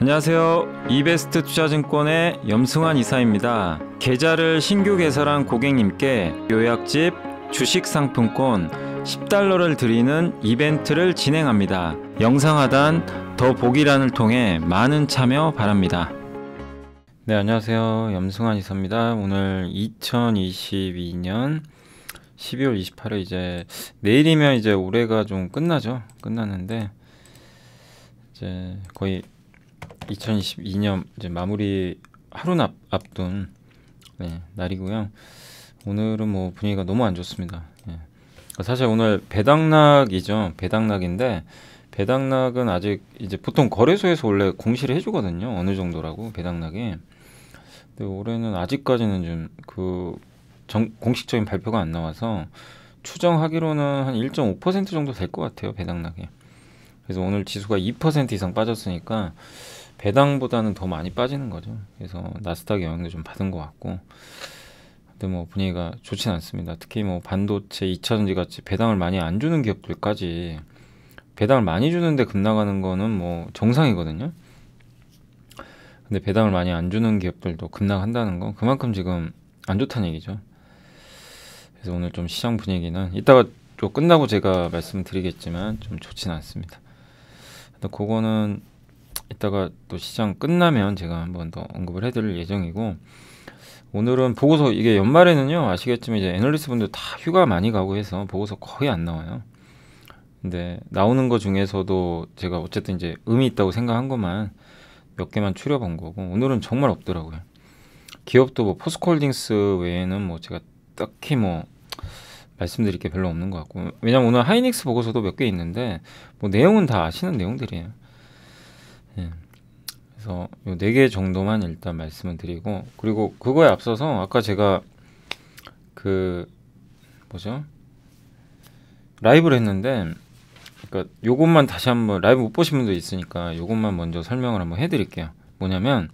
안녕하세요. 이베스트 투자증권의 염승환 이사입니다. 계좌를 신규 개설한 고객님께 요약집, 주식상품권, 10달러를 드리는 이벤트를 진행합니다. 영상 하단 더 보기란을 통해 많은 참여 바랍니다. 네, 안녕하세요. 염승환 이사입니다. 오늘 2022년 12월 28일 이제 내일이면 이제 올해가 좀 끝나죠. 끝났는데 이제 거의 2022년 이제 마무리 하루 앞, 앞둔 네, 날이고요. 오늘은 뭐 분위기가 너무 안 좋습니다. 예. 사실 오늘 배당락이죠. 배당락인데 배당락은 아직 이제 보통 거래소에서 원래 공시를 해주거든요. 어느 정도라고 배당락이. 근데 올해는 아직까지는 좀그 공식적인 발표가 안 나와서 추정하기로는 한 1.5% 정도 될 것 같아요. 배당락이. 그래서 오늘 지수가 2% 이상 빠졌으니까 배당보다는 더 많이 빠지는 거죠. 그래서 나스닥 영향도 좀 받은 것 같고. 근데 뭐 분위기가 좋진 않습니다. 특히 뭐 반도체, 2차전지 같이 배당을 많이 안 주는 기업들까지 배당을 많이 주는데 급나가는 거는 뭐 정상이거든요. 근데 배당을 많이 안 주는 기업들도 급락한다는 건 그만큼 지금 안 좋다는 얘기죠. 그래서 오늘 좀 시장 분위기는 이따가 또 끝나고 제가 말씀드리겠지만 좀좋진 않습니다. 그거는 이따가 또 시장 끝나면 제가 한번 더 언급을 해드릴 예정이고 오늘은 보고서 이게 연말에는요 아시겠지만 이제 애널리스트 분들 다 휴가 많이 가고 해서 보고서 거의 안 나와요. 근데 나오는 거 중에서도 제가 어쨌든 이제 의미 있다고 생각한 것만 몇 개만 추려본 거고 오늘은 정말 없더라고요. 기업도 뭐 포스코홀딩스 외에는 뭐 제가 딱히 뭐 말씀드릴 게 별로 없는 것 같고 왜냐면 오늘 하이닉스 보고서도 몇 개 있는데 뭐 내용은 다 아시는 내용들이에요. 예. 그래서 요 네 개 정도만 일단 말씀을 드리고 그리고 그거에 앞서서 아까 제가 그 뭐죠 라이브를 했는데 그니까 요것만 다시 한번 라이브 못 보신 분도 있으니까 요것만 먼저 설명을 한번 해드릴게요. 뭐냐면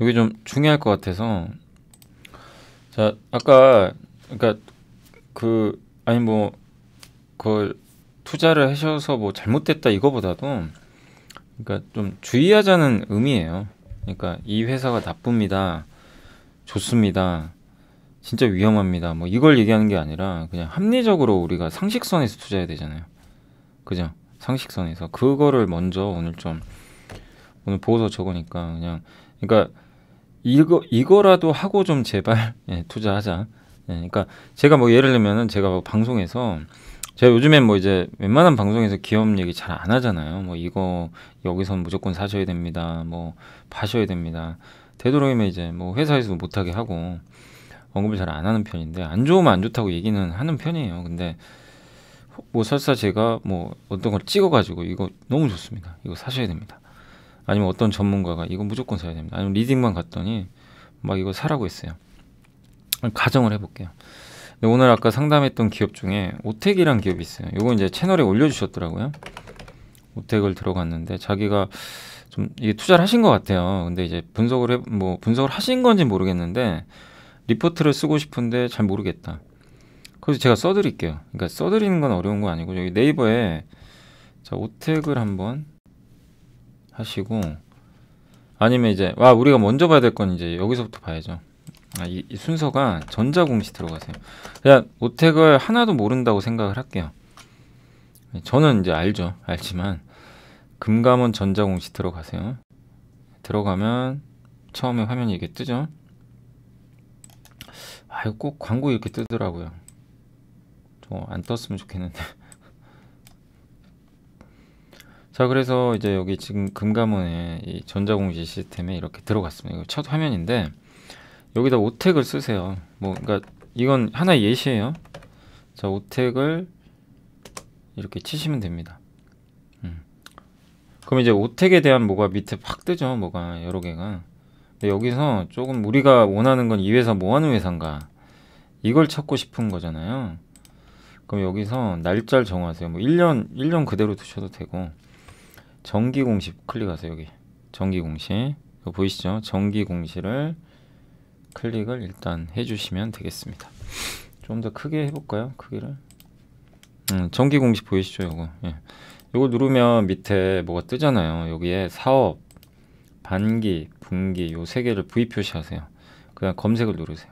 이게 좀 중요할 것 같아서 자 아까 그니까그 아니 뭐그 투자를 하셔서 뭐 잘못됐다 이거보다도 그러니까 좀 주의하자는 의미예요. 그러니까 이 회사가 나쁩니다. 좋습니다. 진짜 위험합니다. 뭐 이걸 얘기하는 게 아니라 그냥 합리적으로 우리가 상식선에서 투자해야 되잖아요. 그죠? 상식선에서 그거를 먼저 오늘 좀 오늘 보고서 적으니까 그냥 그러니까 이거 이거라도 하고 좀 제발 예, 투자하자. 예, 그러니까 제가 뭐 예를 들면은 제가 뭐 방송에서 제가 요즘엔 뭐 이제 웬만한 방송에서 기업 얘기 잘 안 하잖아요. 뭐 이거 여기선 무조건 사셔야 됩니다. 뭐 파셔야 됩니다. 되도록이면 이제 뭐 회사에서도 못하게 하고 언급을 잘 안 하는 편인데 안 좋으면 안 좋다고 얘기는 하는 편이에요. 근데 뭐 설사 제가 뭐 어떤 걸 찍어가지고 이거 너무 좋습니다. 이거 사셔야 됩니다. 아니면 어떤 전문가가 이거 무조건 사야 됩니다. 아니면 리딩만 갔더니 막 이거 사라고 했어요. 가정을 해볼게요. 네, 오늘 아까 상담했던 기업 중에 오텍이란 기업이 있어요. 요거 이제 채널에 올려주셨더라고요. 오텍을 들어갔는데 자기가 좀 이게 투자를 하신 것 같아요. 근데 이제 분석을 해, 뭐 분석을 하신 건지 모르겠는데 리포트를 쓰고 싶은데 잘 모르겠다. 그래서 제가 써드릴게요. 그러니까 써드리는 건 어려운 거 아니고 여기 네이버에 자 오텍을 한번 하시고 아니면 이제 와 우리가 먼저 봐야 될 건 이제 여기서부터 봐야죠. 아, 이, 이 순서가 전자공시 들어가세요. 그냥 오택을 하나도 모른다고 생각을 할게요. 네, 저는 이제 알죠. 알지만 금감원 전자공시 들어가세요. 들어가면 처음에 화면이 이게 뜨죠. 아유 꼭 광고 이렇게 뜨더라고요. 좀 안 떴으면 좋겠는데. 자 그래서 이제 여기 지금 금감원의 전자공시 시스템에 이렇게 들어갔습니다. 이거 첫 화면인데 여기다 오택을 쓰세요. 뭐 그러니까 이건 하나의 예시예요. 자, 오택을 이렇게 치시면 됩니다. 음. 그럼 이제 오택에 대한 뭐가 밑에 팍 뜨죠. 뭐가 여러 개가. 근데 여기서 조금 우리가 원하는 건 이 회사 뭐 하는 회사인가? 이걸 찾고 싶은 거잖아요. 그럼 여기서 날짜를 정하세요. 뭐 1년 1년 그대로 두셔도 되고. 정기 공시 클릭하세요, 여기. 정기 공시. 보이시죠? 정기 공시를 클릭을 일단 해주시면 되겠습니다. 좀 더 크게 해볼까요? 크기를. 음, 정기 공식 보이시죠? 요거. 예. 요거 누르면 밑에 뭐가 뜨잖아요. 여기에 사업, 반기, 분기 요 세 개를 V 표시하세요. 그냥 검색을 누르세요.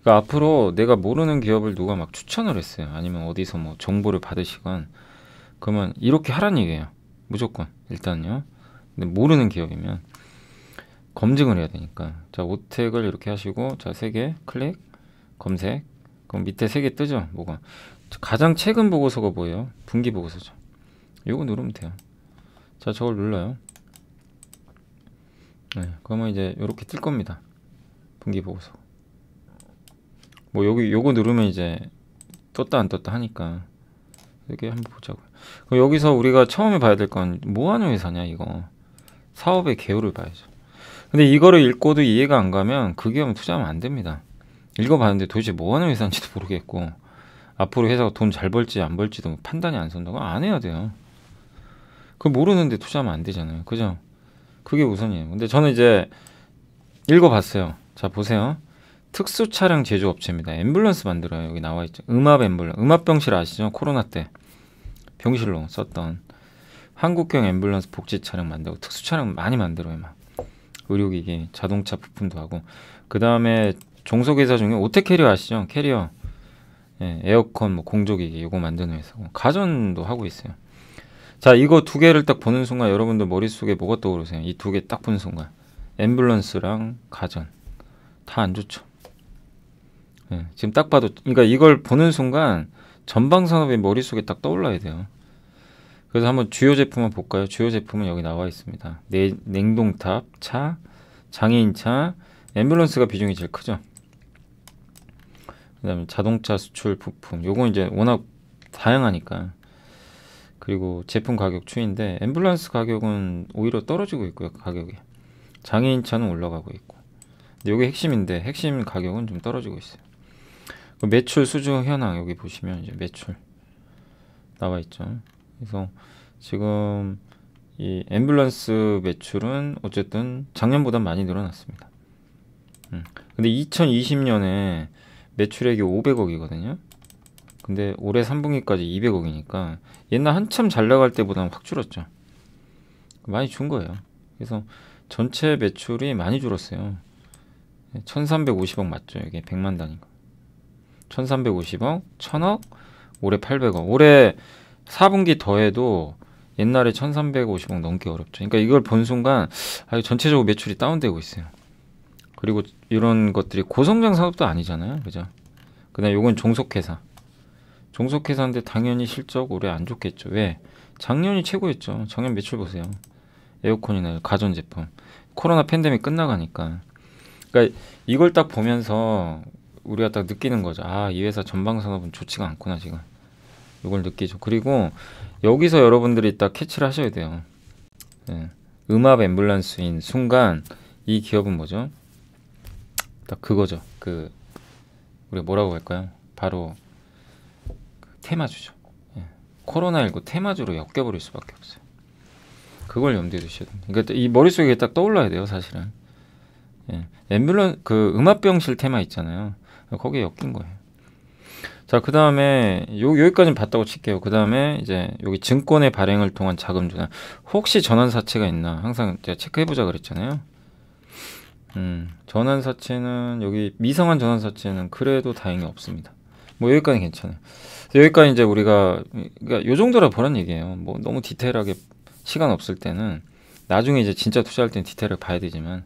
그러니까 앞으로 내가 모르는 기업을 누가 막 추천을 했어요. 아니면 어디서 뭐 정보를 받으시건 그러면 이렇게 하란 얘기예요. 무조건 일단요. 근데 모르는 기업이면 검증을 해야 되니까 자 오택을 이렇게 하시고 자세 개 클릭 검색 그럼 밑에 세 개 뜨죠 뭐가 가장 최근 보고서가 뭐예요 분기 보고서죠 요거 누르면 돼요 자 저걸 눌러요 네 그러면 이제 이렇게 뜰 겁니다 분기 보고서 뭐 여기 요거 누르면 이제 떴다 안 떴다 하니까 이렇게 한번 보자고요 그럼 여기서 우리가 처음에 봐야 될 건 뭐하는 회사냐 이거 사업의 개요를 봐야죠 근데 이거를 읽고도 이해가 안 가면 그 기업은 뭐 투자하면 안 됩니다. 읽어봤는데 도대체 뭐 하는 회사인지도 모르겠고 앞으로 회사가 돈 잘 벌지 안 벌지도 뭐 판단이 안 선다고 안 해야 돼요. 그 모르는데 투자하면 안 되잖아요. 그죠? 그게 우선이에요. 근데 저는 이제 읽어봤어요. 자 보세요. 특수 차량 제조업체입니다. 앰뷸런스 만들어요. 여기 나와 있죠. 음압 앰뷸런스. 음압 병실 아시죠? 코로나 때 병실로 썼던 한국형 앰뷸런스 복지 차량 만들고 특수 차량 많이 만들어요. 막 의료기기, 자동차 부품도 하고 그 다음에 종속 회사 중에 오테캐리어 아시죠? 캐리어 예, 에어컨, 뭐 공조기기 이거 만드는 회사고 가전도 하고 있어요. 자 이거 두 개를 딱 보는 순간 여러분들 머릿속에 뭐가 떠오르세요? 이 두 개 딱 보는 순간 앰뷸런스랑 가전 다 안 좋죠. 예, 지금 딱 봐도 그러니까 이걸 보는 순간 전방 산업이 머릿속에 딱 떠올라야 돼요. 그래서 한번 주요 제품만 볼까요? 주요 제품은 여기 나와 있습니다. 내, 냉동탑, 차, 장애인차, 앰뷸런스가 비중이 제일 크죠. 그 다음에 자동차 수출 부품. 요건 이제 워낙 다양하니까. 그리고 제품 가격 추인데 앰뷸런스 가격은 오히려 떨어지고 있고요. 가격이. 장애인차는 올라가고 있고. 근데 요게 핵심인데 핵심 가격은 좀 떨어지고 있어요. 그 매출 수주 현황 여기 보시면 이제 매출 나와 있죠. 그래서 지금 이 앰뷸런스 매출은 어쨌든 작년보다 많이 늘어났습니다. 음. 근데 2020년에 매출액이 500억이거든요. 근데 올해 3분기까지 200억이니까 옛날 한참 잘 나갈 때보다는 확 줄었죠. 많이 준 거예요. 그래서 전체 매출이 많이 줄었어요. 1350억 맞죠? 이게 100만 단위가. 1350억, 1000억, 올해 800억. 올해 4분기 더해도 옛날에 1350억 넘기 어렵죠. 그러니까 이걸 본 순간 전체적으로 매출이 다운되고 있어요. 그리고 이런 것들이 고성장 산업도 아니잖아요. 그죠? 그다음 요건 종속회사. 종속회사인데 당연히 실적 올해 안 좋겠죠. 왜? 작년이 최고였죠. 작년 매출 보세요. 에어컨이나 가전제품. 코로나 팬데믹 끝나가니까. 그러니까 이걸 딱 보면서 우리가 딱 느끼는 거죠. 아, 이 회사 전방 산업은 좋지가 않구나, 지금. 이걸 느끼죠. 그리고 여기서 여러분들이 딱 캐치를 하셔야 돼요. 네. 음압 앰뷸런스인 순간 이 기업은 뭐죠? 딱 그거죠. 그 우리 뭐라고 할까요? 바로 그 테마주죠. 예. 코로나19 테마주로 엮여버릴 수밖에 없어요. 그걸 염두에 두셔야 됩니다. 그러니까 이 머릿속에 딱 떠올라야 돼요, 사실은. 예. 앰뷸런 그 음압병실 테마 있잖아요. 거기에 엮인 거예요. 자, 그 다음에 여기까지 봤다고 칠게요. 그 다음에 이제 여기 증권의 발행을 통한 자금 조달. 혹시 전환사채가 있나? 항상 제가 체크해보자 그랬잖아요. 음, 전환사채는 여기 미성한 전환사채는 그래도 다행히 없습니다. 뭐 여기까지 괜찮아요. 여기까지 이제 우리가 그러니까 요 정도라 보란 얘기예요. 뭐 너무 디테일하게 시간 없을 때는 나중에 이제 진짜 투자할 때는 디테일을 봐야 되지만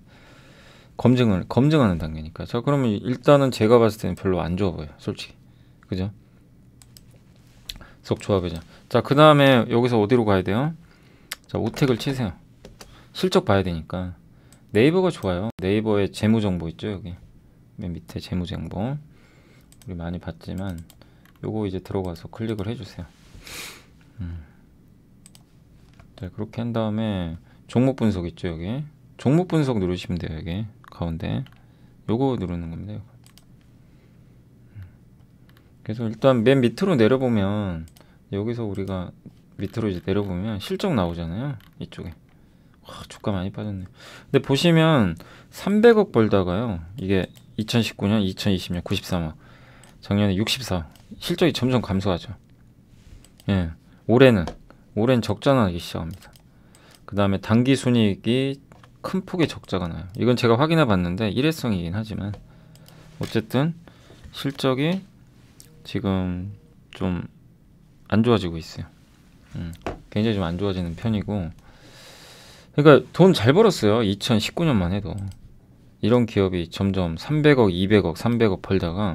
검증을 검증하는 단계니까. 자, 그러면 일단은 제가 봤을 때는 별로 안 좋아 보여요, 솔직히. 그죠? 속 좋아보자. 자, 그 다음에 여기서 어디로 가야 돼요? 자, 오택을 치세요. 실적 봐야 되니까. 네이버가 좋아요. 네이버에 재무정보 있죠, 여기. 맨 밑에 재무정보. 우리 많이 봤지만, 요거 이제 들어가서 클릭을 해주세요. 음. 자, 그렇게 한 다음에 종목 분석 있죠, 여기. 종목 분석 누르시면 돼요, 여기. 가운데. 요거 누르는 겁니다, 요거. 그래서 일단 맨 밑으로 내려보면 여기서 우리가 밑으로 이제 내려보면 실적 나오잖아요 이쪽에 와 주가 많이 빠졌네 근데 보시면 300억 벌다가요 이게 2019년 2020년 93억 작년에 64억 실적이 점점 감소하죠 예 올해는 올해는 적자 나기 시작합니다 그 다음에 단기 순이익이 큰 폭의 적자가 나요 이건 제가 확인해 봤는데 일회성이긴 하지만 어쨌든 실적이 지금 좀 안 좋아지고 있어요. 음, 굉장히 좀 안 좋아지는 편이고 그러니까 돈 잘 벌었어요. 2019년만 해도 이런 기업이 점점 300억, 200억, 300억 벌다가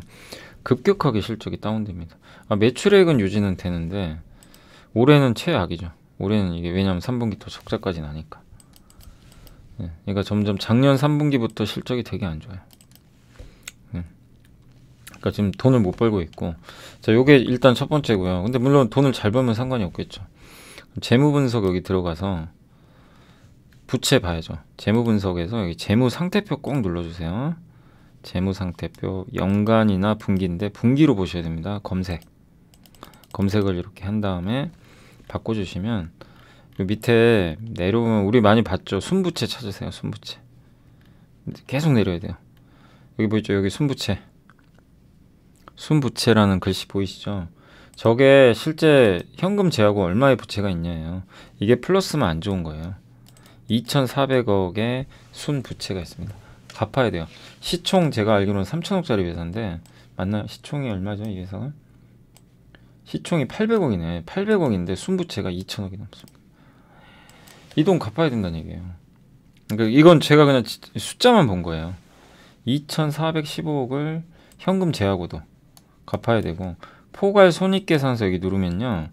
급격하게 실적이 다운됩니다. 아, 매출액은 유지는 되는데 올해는 최악이죠. 올해는 이게 왜냐하면 3분기또 적자까지 나니까. 네, 그러니까 점점 작년 3분기부터 실적이 되게 안 좋아요. 그러니까 지금 돈을 못 벌고 있고 자 요게 일단 첫 번째고요 근데 물론 돈을 잘 벌면 상관이 없겠죠 재무 분석 여기 들어가서 부채 봐야죠 재무 분석에서 여기 재무 상태표 꼭 눌러주세요 재무 상태표 연간이나 분기인데 분기로 보셔야 됩니다 검색 검색을 이렇게 한 다음에 바꿔주시면 밑에 내려오면 우리 많이 봤죠 순부채 찾으세요 순부채 계속 내려야 돼요 여기 보이죠 여기 순부채 순부채라는 글씨 보이시죠? 저게 실제 현금 제하고 얼마의 부채가 있냐예요. 이게 플러스면 안 좋은 거예요. 2,400억의 순부채가 있습니다. 갚아야 돼요. 시총 제가 알기로는 3천억짜리 회사인데 맞나요? 시총이 얼마죠? 이 회사가? 시총이 800억이네. 800억인데 순부채가 2천억이 넘습니다. 이 돈 갚아야 된다는 얘기예요. 그러니까 이건 제가 그냥 숫자만 본 거예요. 2,415억을 현금 제하고도 갚아야 되고 포괄 손익계산서 여기 누르면요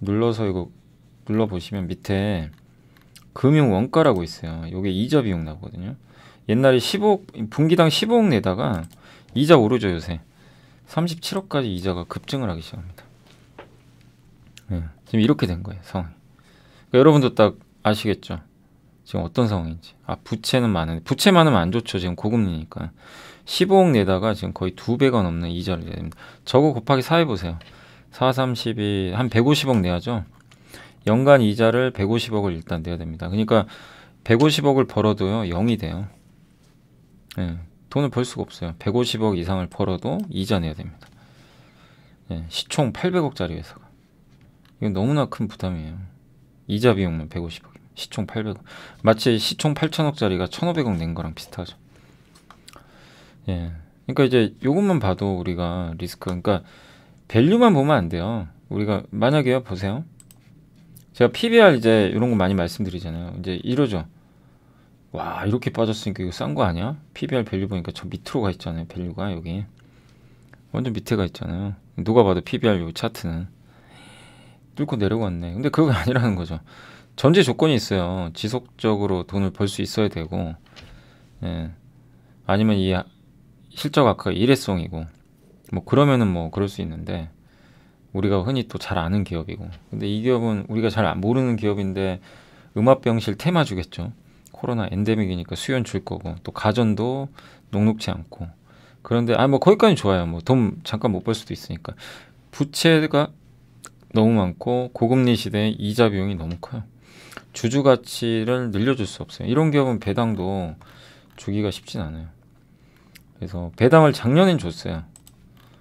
눌러서 이거 눌러 보시면 밑에 금융 원가라고 있어요 요게 이자 비용 나오거든요 옛날에 15억 분기당 15억 내다가 이자 오르죠 요새 37억까지 이자가 급증을 하기 시작합니다 네, 지금 이렇게 된 거예요 상황이 그러니까 여러분도 딱 아시겠죠 지금 어떤 상황인지 아 부채는 많은데 부채 많으면 안 좋죠 지금 고금리니까 15억 내다가 지금 거의 두 배가 넘는 이자를 내야 됩니다. 저거 곱하기 4 해보세요. 4, 3, 12, 한 150억 내야죠. 연간 이자를 150억을 일단 내야 됩니다. 그러니까 150억을 벌어도요, 0이 돼요. 예, 돈을 벌 수가 없어요. 150억 이상을 벌어도 이자 내야 됩니다. 예, 시총 800억짜리 회사가. 이건 너무나 큰 부담이에요. 이자 비용만 150억. 시총 800억. 마치 시총 8천억짜리가 1,500억 낸 거랑 비슷하죠. 예. 그러니까 이제 요것만 봐도 우리가 리스크 그러니까 밸류만 보면 안 돼요. 우리가 만약에요 보세요. 제가 PBR 이제 이런 거 많이 말씀드리잖아요. 이제 이러죠. 와 이렇게 빠졌으니까 이거 싼 거 아니야? PBR 밸류 보니까 저 밑으로 가 있잖아요. 밸류가 여기 완전 밑에 가 있잖아요. 누가 봐도 PBR 요 차트는 뚫고 내려갔네. 근데 그거 아니라는 거죠. 전제 조건이 있어요. 지속적으로 돈을 벌 수 있어야 되고, 예. 아니면 이 실적 아까 일회성이고 뭐 그러면은 뭐 그럴 수 있는데 우리가 흔히 또 잘 아는 기업이고 근데 이 기업은 우리가 잘 모르는 기업인데 음압병실 테마 주겠죠 코로나 엔데믹이니까 수연 줄 거고 또 가전도 녹록치 않고 그런데 아 뭐 거기까지 좋아요 뭐 돈 잠깐 못 벌 수도 있으니까 부채가 너무 많고 고금리 시대에 이자 비용이 너무 커요 주주 가치를 늘려줄 수 없어요 이런 기업은 배당도 주기가 쉽진 않아요 그래서 배당을 작년엔 줬어요.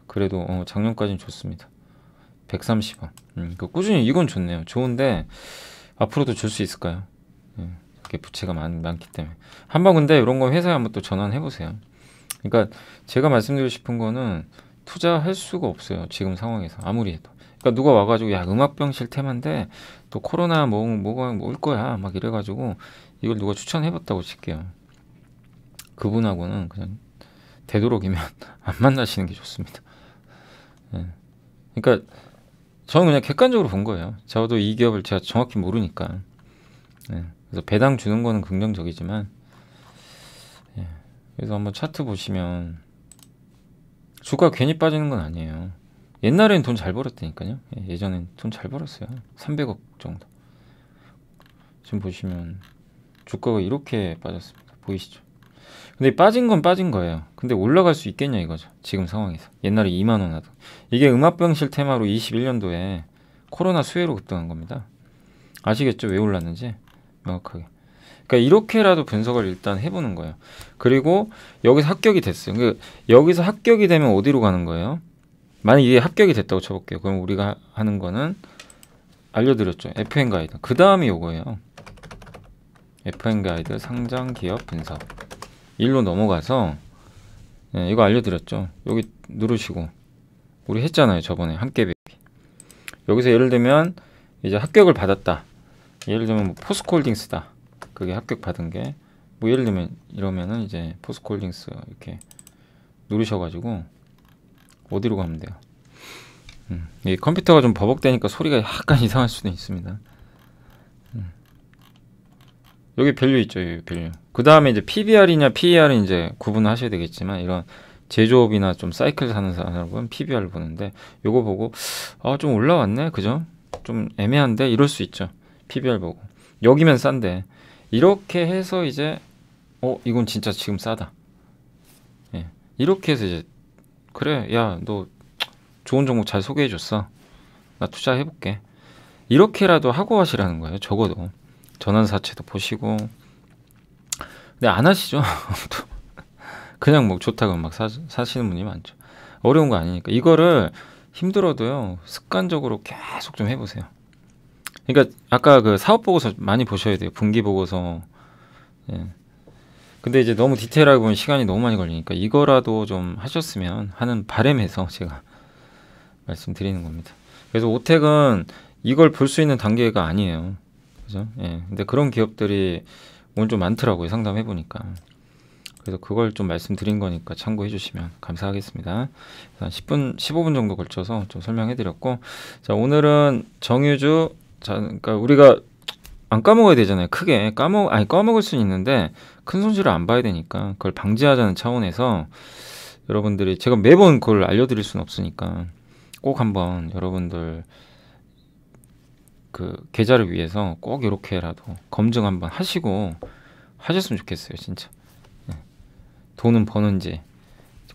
그래도 어, 작년까지는 줬습니다. 130원. 음, 그 꾸준히 이건 좋네요. 좋은데 앞으로도 줄 수 있을까요? 예, 이렇게 부채가 많, 많기 때문에 한번 근데 이런 거 회사에 한번 또 전환해 보세요. 그러니까 제가 말씀드리고 싶은 거는 투자할 수가 없어요. 지금 상황에서 아무리 해도. 그러니까 누가 와가지고 야 음악병실 테마인데 또 코로나 뭐 뭐가 올 거야 막 이래가지고 이걸 누가 추천해봤다고 칠게요. 그분하고는 그냥 되도록이면 안 만나시는 게 좋습니다. 네. 그러니까 저는 그냥 객관적으로 본 거예요. 저도 이 기업을 제가 정확히 모르니까. 네. 그래서 배당 주는 거는 긍정적이지만 네. 그래서 한번 차트 보시면 주가 괜히 빠지는 건 아니에요. 옛날엔 돈 잘 벌었다니까요. 예전엔 돈 잘 벌었어요. 300억 정도. 지금 보시면 주가가 이렇게 빠졌습니다. 보이시죠? 근데 빠진 건 빠진 거예요. 근데 올라갈 수 있겠냐 이거죠. 지금 상황에서. 옛날에 2만 원 하던. 이게 음악병실 테마로 21년도에 코로나 수혜로 급등한 겁니다. 아시겠죠? 왜 올랐는지 명확하게. 그러니까 이렇게라도 분석을 일단 해보는 거예요. 그리고 여기서 합격이 됐어요. 그러니까 여기서 합격이 되면 어디로 가는 거예요? 만약 이게 합격이 됐다고 쳐볼게요. 그럼 우리가 하는 거는 알려드렸죠. FN 가이드. 그 다음이 요거예요. FN 가이드 상장 기업 분석. 일로 넘어가서 예, 이거 알려드렸죠. 여기 누르시고 우리 했잖아요. 저번에 함께 배우기. 여기서 예를 들면 이제 합격을 받았다. 예를 들면 뭐 포스콜딩스다. 그게 합격 받은 게 뭐 예를 들면 이러면은 이제 포스콜딩스 이렇게 누르셔가지고 어디로 가면 돼요. 음, 이 컴퓨터가 좀 버벅대니까 소리가 약간 이상할 수도 있습니다. 음. 여기 밸류 있죠, 여기 밸류. 그 다음에 이제 PBR이냐 PER은 이제 구분 하셔야 되겠지만 이런 제조업이나 좀 사이클 사는 사람은 PBR을 보는데 요거 보고 아 좀 올라왔네 그죠? 좀 애매한데 이럴 수 있죠. PBR 보고 여기면 싼데 이렇게 해서 이제 어 이건 진짜 지금 싸다. 예 이렇게 해서 이제 그래 야 너 좋은 종목 잘 소개해줬어. 나 투자해볼게. 이렇게라도 하고 하시라는 거예요. 적어도 전환사채도 보시고 근데 네, 안 하시죠. 그냥 뭐 좋다고 막 사, 사시는 분이 많죠. 어려운 거 아니니까. 이거를 힘들어도요, 습관적으로 계속 좀 해보세요. 그러니까 아까 그 사업 보고서 많이 보셔야 돼요. 분기 보고서. 예. 근데 이제 너무 디테일하게 보면 시간이 너무 많이 걸리니까 이거라도 좀 하셨으면 하는 바램에서 제가 말씀드리는 겁니다. 그래서 오택은 이걸 볼 수 있는 단계가 아니에요. 그죠? 예. 근데 그런 기업들이 오늘 좀 많더라고요. 상담해 보니까. 그래서 그걸 좀 말씀드린 거니까 참고해 주시면 감사하겠습니다. 한 10분, 15분 정도 걸쳐서 좀 설명해 드렸고, 자, 오늘은 정유주, 자, 그러니까 우리가 안 까먹어야 되잖아요. 크게 까먹, 아니, 까먹을 수는 있는데 큰 손실을 안 봐야 되니까 그걸 방지하자는 차원에서 여러분들이 제가 매번 그걸 알려드릴 수는 없으니까 꼭 한번 여러분들 그 계좌를 위해서 꼭 이렇게라도 검증 한번 하시고 하셨으면 좋겠어요, 진짜. 네. 돈은 버는지,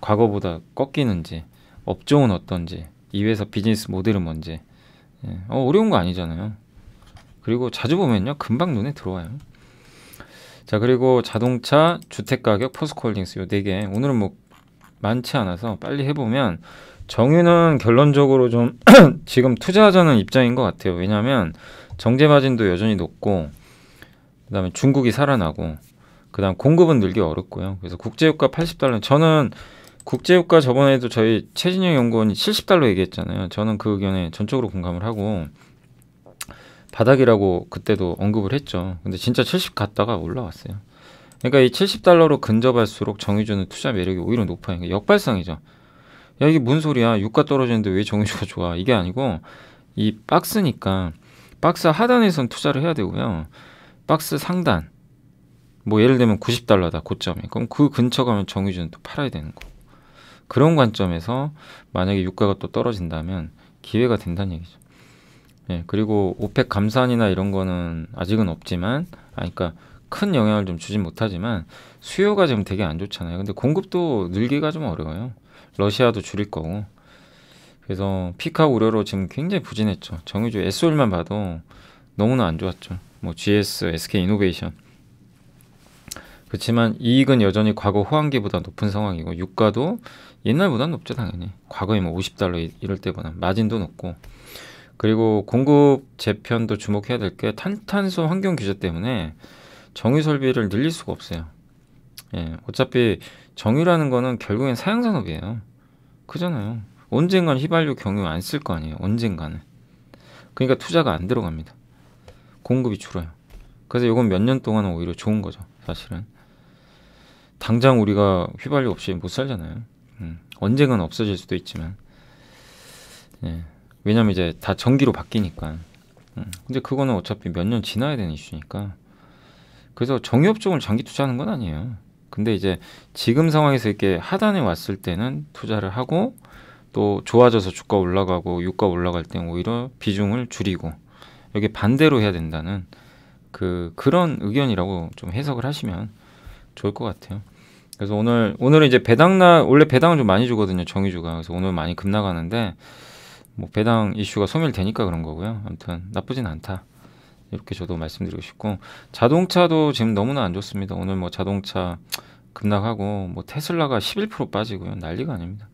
과거보다 꺾이는지, 업종은 어떤지, 이 회사 비즈니스 모델은 뭔지. 네. 어, 어려운 거 아니잖아요. 그리고 자주 보면요, 금방 눈에 들어와요. 자, 그리고 자동차, 주택가격, 포스코홀딩스 요네 개. 오늘은 뭐 많지 않아서 빨리 해보면 정유는 결론적으로 좀 지금 투자하자는 입장인 것 같아요. 왜냐하면 정제 마진도 여전히 높고 그다음에 중국이 살아나고 그다음 공급은 늘기 어렵고요. 그래서 국제유가 80달러 저는 국제유가 저번에도 저희 최진영 연구원이 70달러 얘기했잖아요. 저는 그 의견에 전적으로 공감을 하고 바닥이라고 그때도 언급을 했죠. 근데 진짜 70 갔다가 올라왔어요. 그러니까 이 70달러로 근접할수록 정유주는 투자 매력이 오히려 높아요. 그러니까 역발상이죠. 야 이게 뭔 소리야 유가 떨어지는데 왜 정유주가 좋아 이게 아니고 이 박스니까 박스 하단에선 투자를 해야 되고요 박스 상단 뭐 예를 들면 90달러다 고점이 그럼 그 근처 가면 정유주는 또 팔아야 되는 거 그런 관점에서 만약에 유가가 또 떨어진다면 기회가 된다는 얘기죠 예 그리고 오펙 감산이나 이런 거는 아직은 없지만 아 그러니까 큰 영향을 좀 주진 못하지만 수요가 지금 되게 안 좋잖아요 근데 공급도 늘기가 좀 어려워요 러시아도 줄일 거고 그래서 피카 우려로 지금 굉장히 부진했죠. 정유주 SOL만 봐도 너무나 안 좋았죠. 뭐 GS, SK 이노베이션. 그렇지만 이익은 여전히 과거 호황기보다 높은 상황이고 유가도 옛날보다 높죠 당연히. 과거에 뭐 50달러 이럴 때보다 마진도 높고 그리고 공급 재편도 주목해야 될 게 탄탄소 환경 규제 때문에 정유 설비를 늘릴 수가 없어요. 예, 어차피 정유라는 거는 결국엔 사양산업이에요. 그잖아요. 언젠간 휘발유 경유 안 쓸 거 아니에요. 언젠가는. 그러니까 투자가 안 들어갑니다. 공급이 줄어요. 그래서 이건 몇 년 동안 은 오히려 좋은 거죠. 사실은. 당장 우리가 휘발유 없이 못 살잖아요. 음. 언젠간 없어질 수도 있지만. 예. 왜냐면 이제 다 전기로 바뀌니까. 음. 근데 그거는 어차피 몇 년 지나야 되는 이슈니까. 그래서 정유업 종을 장기 투자하는 건 아니에요. 근데 이제 지금 상황에서 이렇게 하단에 왔을 때는 투자를 하고 또 좋아져서 주가 올라가고 유가 올라갈 때 오히려 비중을 줄이고 여기 반대로 해야 된다는 그 그런 의견이라고 좀 해석을 하시면 좋을 것 같아요. 그래서 오늘 오늘은 이제 배당나 원래 배당을 좀 많이 주거든요 정의주가 그래서 오늘 많이 급나가는데 뭐 배당 이슈가 소멸되니까 그런 거고요. 아무튼 나쁘진 않다. 이렇게 저도 말씀드리고 싶고 자동차도 지금 너무나 안 좋습니다. 오늘 뭐 자동차 급락하고 뭐 테슬라가 11% 빠지고요. 난리가 아닙니다.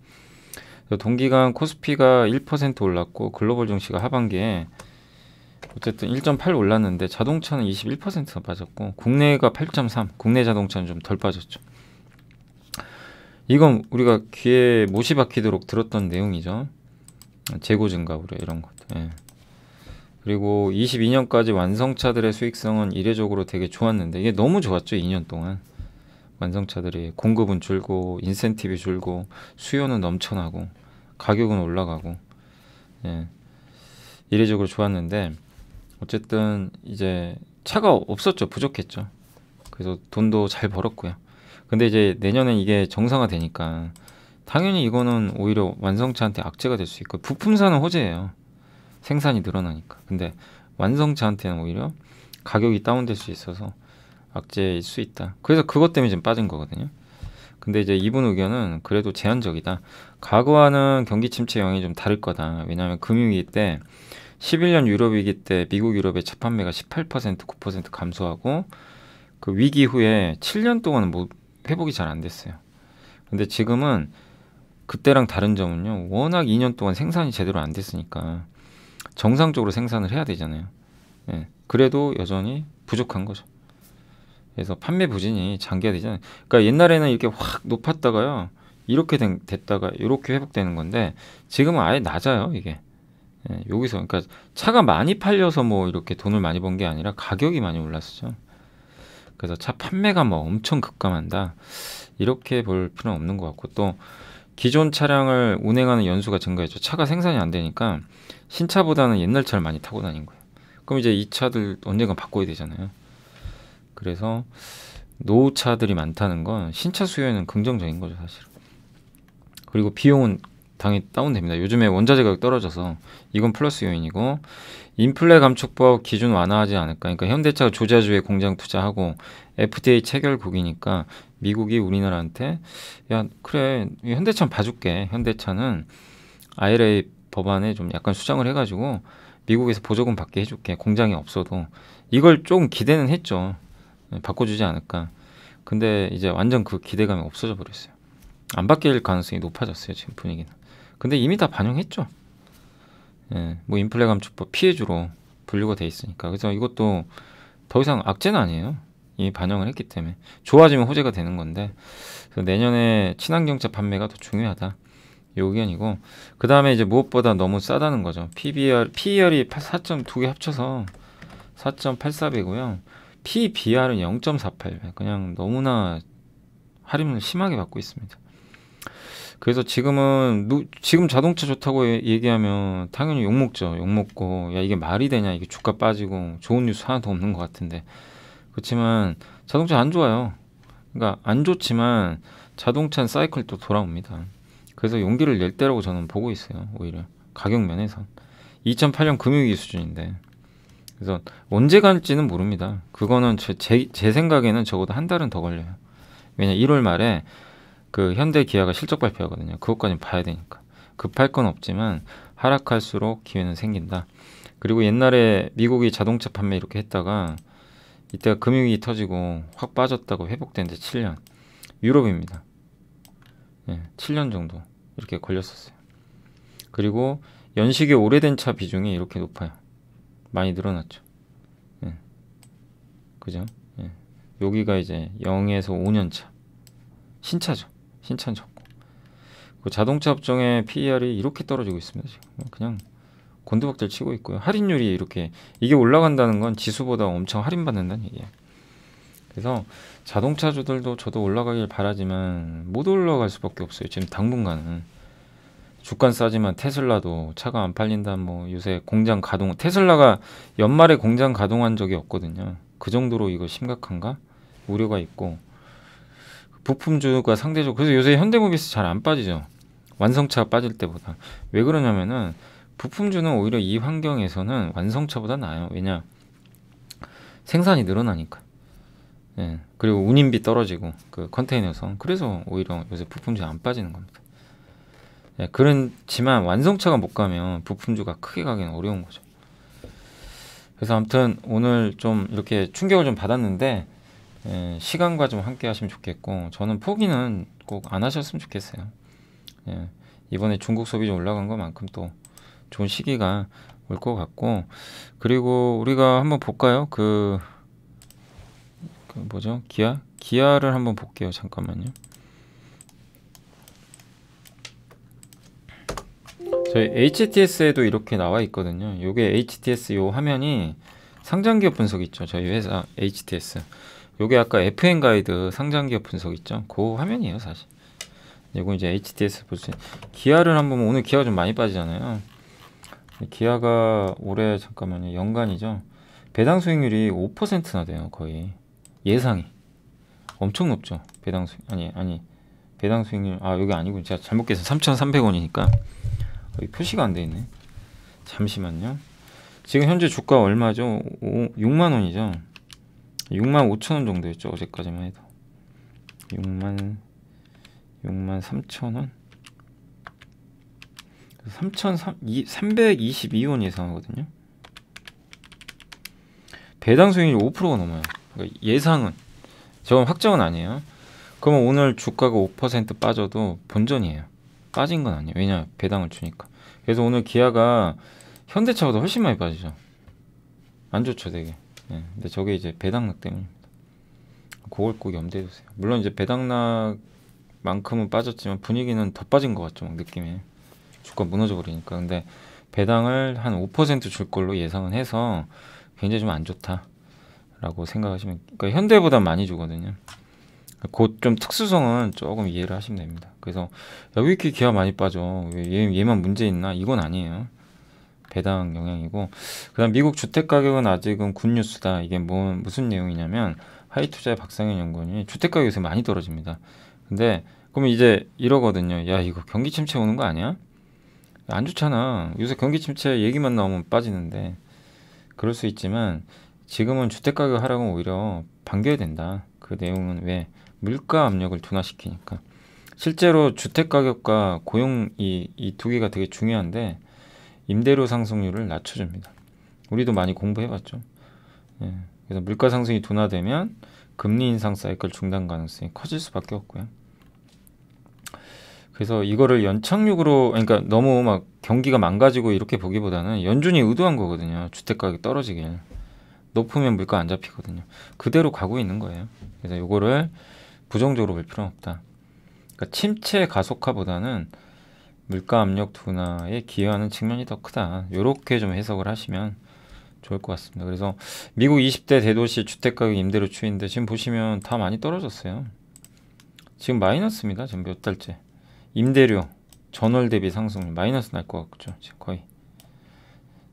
동기간 코스피가 1% 올랐고 글로벌 증시가 하반기에 어쨌든 1.8 올랐는데 자동차는 21%나 빠졌고 국내가 8.3 국내 자동차는 좀 덜 빠졌죠. 이건 우리가 귀에 못이 박히도록 들었던 내용이죠. 재고 증가 우려 이런 것. 예. 그리고 22년까지 완성차들의 수익성은 이례적으로 되게 좋았는데 이게 너무 좋았죠 2년 동안 완성차들이 공급은 줄고 인센티브 줄고 수요는 넘쳐나고 가격은 올라가고 예 이례적으로 좋았는데 어쨌든 이제 차가 없었죠 부족했죠 그래서 돈도 잘 벌었고요 근데 이제 내년엔 이게 정상화 되니까 당연히 이거는 오히려 완성차한테 악재가 될 수 있고 부품사는 호재예요 생산이 늘어나니까. 근데 완성차한테는 오히려 가격이 다운될 수 있어서 악재일 수 있다. 그래서 그것 때문에 지금 빠진 거거든요. 근데 이제 이분 의견은 그래도 제한적이다. 과거와는 경기 침체 영향이 좀 다를 거다. 왜냐하면 금융위기 때 11년 유럽 위기 때 미국 유럽의 첫 판매가 18% 9% 감소하고 그 위기 후에 7년 동안은 뭐 회복이 잘 안 됐어요. 근데 지금은 그때랑 다른 점은요. 워낙 2년 동안 생산이 제대로 안 됐으니까 정상적으로 생산을 해야 되잖아요. 예. 그래도 여전히 부족한 거죠. 그래서 판매 부진이 장기화되잖아요. 그러니까 옛날에는 이렇게 확 높았다가요. 이렇게 된, 됐다가 이렇게 회복되는 건데 지금은 아예 낮아요 이게 예, 여기서 그러니까 차가 많이 팔려서 뭐 이렇게 돈을 많이 번 게 아니라 가격이 많이 올랐었죠 그래서 차 판매가 뭐 엄청 급감한다 이렇게 볼 필요는 없는 것 같고 또 기존 차량을 운행하는 연수가 증가했죠 차가 생산이 안 되니까 신차보다는 옛날 차를 많이 타고 다닌 거예요. 그럼 이제 이 차들 언젠가 바꿔야 되잖아요. 그래서 노후 차들이 많다는 건 신차 수요에는 긍정적인 거죠, 사실은. 그리고 비용은 당연히 다운됩니다. 요즘에 원자재 가격 떨어져서 이건 플러스 요인이고 인플레 감축법 기준 완화하지 않을까. 그러니까 현대차가 조자주에 공장 투자하고 FTA 체결국이니까 미국이 우리나라한테 야 그래 현대차 봐줄게. 현대차는 IRA 법안에 좀 약간 수정을 해가지고 미국에서 보조금 받게 해줄게 공장이 없어도 이걸 좀 기대는 했죠 네, 바꿔주지 않을까 근데 이제 완전 그 기대감이 없어져 버렸어요 안 바뀔 가능성이 높아졌어요 지금 분위기는 근데 이미 다 반영했죠 예, 뭐 인플레 감축법 피해주로 분류가 돼 있으니까 그래서 이것도 더 이상 악재는 아니에요 이미 반영을 했기 때문에 좋아지면 호재가 되는 건데 내년에 친환경차 판매가 더 중요하다 의견이고 그 다음에 이제 무엇보다 너무 싸다는 거죠. PBR, PER이 4.2개 합쳐서 4.84배고요. PBR은 0.48배. 그냥 너무나 할인을 심하게 받고 있습니다. 그래서 지금은 누, 지금 자동차 좋다고 얘기하면 당연히 욕 먹죠. 욕 먹고 야 이게 말이 되냐 이게 주가 빠지고 좋은 뉴스 하나도 없는 것 같은데 그렇지만 자동차 안 좋아요. 그러니까 안 좋지만 자동차는 사이클 또 돌아옵니다. 그래서 용기를 낼 때라고 저는 보고 있어요. 오히려 가격 면에서 2008년 금융위기 수준인데 그래서 언제 갈지는 모릅니다. 그거는 제, 제, 제 생각에는 적어도 한 달은 더 걸려요. 왜냐 1월 말에 그 현대 기아가 실적 발표하거든요. 그것까지 봐야 되니까. 급할 건 없지만 하락할수록 기회는 생긴다. 그리고 옛날에 미국이 자동차 판매 이렇게 했다가 이때가 금융위기 터지고 확 빠졌다고 회복된 지 7년. 유럽입니다. 예, 7년 정도. 이렇게 걸렸었어요. 그리고 연식이 오래된 차 비중이 이렇게 높아요. 많이 늘어났죠. 예. 그죠? 예. 여기가 이제 0에서 5년 차. 신차죠. 신차는 적고. 그 자동차 업종의 PER이 이렇게 떨어지고 있습니다. 지금 뭐 그냥 곤두박질 치고 있고요. 할인율이 이렇게 이게 올라간다는 건 지수보다 엄청 할인받는다는 얘기예요. 그래서 자동차주들도 저도 올라가길 바라지만 못 올라갈 수밖에 없어요. 지금 당분간은 주간 싸지만 테슬라도 차가 안 팔린다. 뭐 요새 공장 가동 테슬라가 연말에 공장 가동한 적이 없거든요. 그 정도로 이거 심각한가 우려가 있고 부품주가 상대적으로 그래서 요새 현대모비스 잘 안 빠지죠. 완성차 빠질 때보다 왜 그러냐면은 부품주는 오히려 이 환경에서는 완성차보다 나아요. 왜냐 생산이 늘어나니까. 예. 그리고 운임비 떨어지고 그 컨테이너성 그래서 오히려 요새 부품주 안 빠지는 겁니다. 예, 그렇지만 완성차가 못 가면 부품주가 크게 가기는 어려운 거죠. 그래서 아무튼 오늘 좀 이렇게 충격을 좀 받았는데 예, 시간과 좀 함께 하시면 좋겠고 저는 포기는 꼭 안 하셨으면 좋겠어요. 예, 이번에 중국 소비 좀 올라간 것만큼 또 좋은 시기가 올 것 같고 그리고 우리가 한번 볼까요? 그 뭐죠? 기아? 기아를 한번 볼게요. 잠깐만요. 저희 HTS에도 이렇게 나와 있거든요. 요게 HTS 요 화면이 상장기업 분석 있죠. 저희 회사 HTS. 요게 아까 FN 가이드 상장기업 분석 있죠. 그 화면이에요, 사실. 이거 이제 HTS 보세요. 기아를 한번 오늘 기아 가좀 많이 빠지잖아요. 기아가 올해 잠깐만요. 연간이죠. 배당 수익률이 5%나 돼요, 거의. 예상이 엄청 높죠. 배당 수익 아니 아니 배당 수익률 아 여기 아니고 제가 잘못 계산 3,300원이니까 여기 표시가 안 돼 있네. 잠시만요. 지금 현재 주가 얼마죠? 6만 원이죠. 6만 5천 원 정도였죠 어제까지만 해도 6만 6만 3천 원 3,322원 예상하거든요. 배당 수익률 5%가 넘어요. 그러니까 예상은 저건 확정은 아니에요. 그러면 오늘 주가가 5% 빠져도 본전이에요. 빠진 건 아니에요. 왜냐 배당을 주니까. 그래서 오늘 기아가 현대차보다 훨씬 많이 빠지죠. 안 좋죠 되게. 네. 근데 저게 이제 배당락 때문입니다. 그걸 꼭 염두에 두세요. 물론 이제 배당락만큼은 빠졌지만 분위기는 더 빠진 것 같죠. 느낌에 주가 무너져 버리니까. 근데 배당을 한 5%줄 걸로 예상은 해서 굉장히 좀 안 좋다. 라고 생각하시면 그러니까 현대보다 많이 주거든요 곧 좀 특수성은 조금 이해를 하시면 됩니다 그래서 여기 이렇게 기아 많이 빠져 왜 얘만 문제 있나 이건 아니에요 배당 영향이고 그 다음 미국 주택가격은 아직은 굿뉴스다 이게 뭐, 무슨 내용이냐면 하이투자의 박상현 연구원이 주택가격 이 많이 떨어집니다 근데 그러면 이제 이러거든요 야 이거 경기 침체 오는 거 아니야? 안 좋잖아 요새 경기 침체 얘기만 나오면 빠지는데 그럴 수 있지만 지금은 주택가격 하락은 오히려 반겨야 된다. 그 내용은 왜 물가 압력을 둔화시키니까. 실제로 주택가격과 고용 이 이 두 개가 되게 중요한데 임대료 상승률을 낮춰줍니다. 우리도 많이 공부해봤죠. 예, 그래서 물가 상승이 둔화되면 금리 인상 사이클 중단 가능성이 커질 수밖에 없고요. 그래서 이거를 연착륙으로 그러니까 너무 막 경기가 망가지고 이렇게 보기보다는 연준이 의도한 거거든요. 주택 가격이 떨어지길. 높으면 물가 안 잡히거든요. 그대로 가고 있는 거예요. 그래서 이거를 부정적으로 볼 필요는 없다. 그러니까 침체 가속화보다는 물가 압력 둔화에 기여하는 측면이 더 크다. 이렇게 좀 해석을 하시면 좋을 것 같습니다. 그래서 미국 20대 대도시 주택가격 임대료 추이인데 지금 보시면 다 많이 떨어졌어요. 지금 마이너스입니다. 지금 몇 달째. 임대료 전월 대비 상승률 마이너스 날 것 같죠. 지금 거의.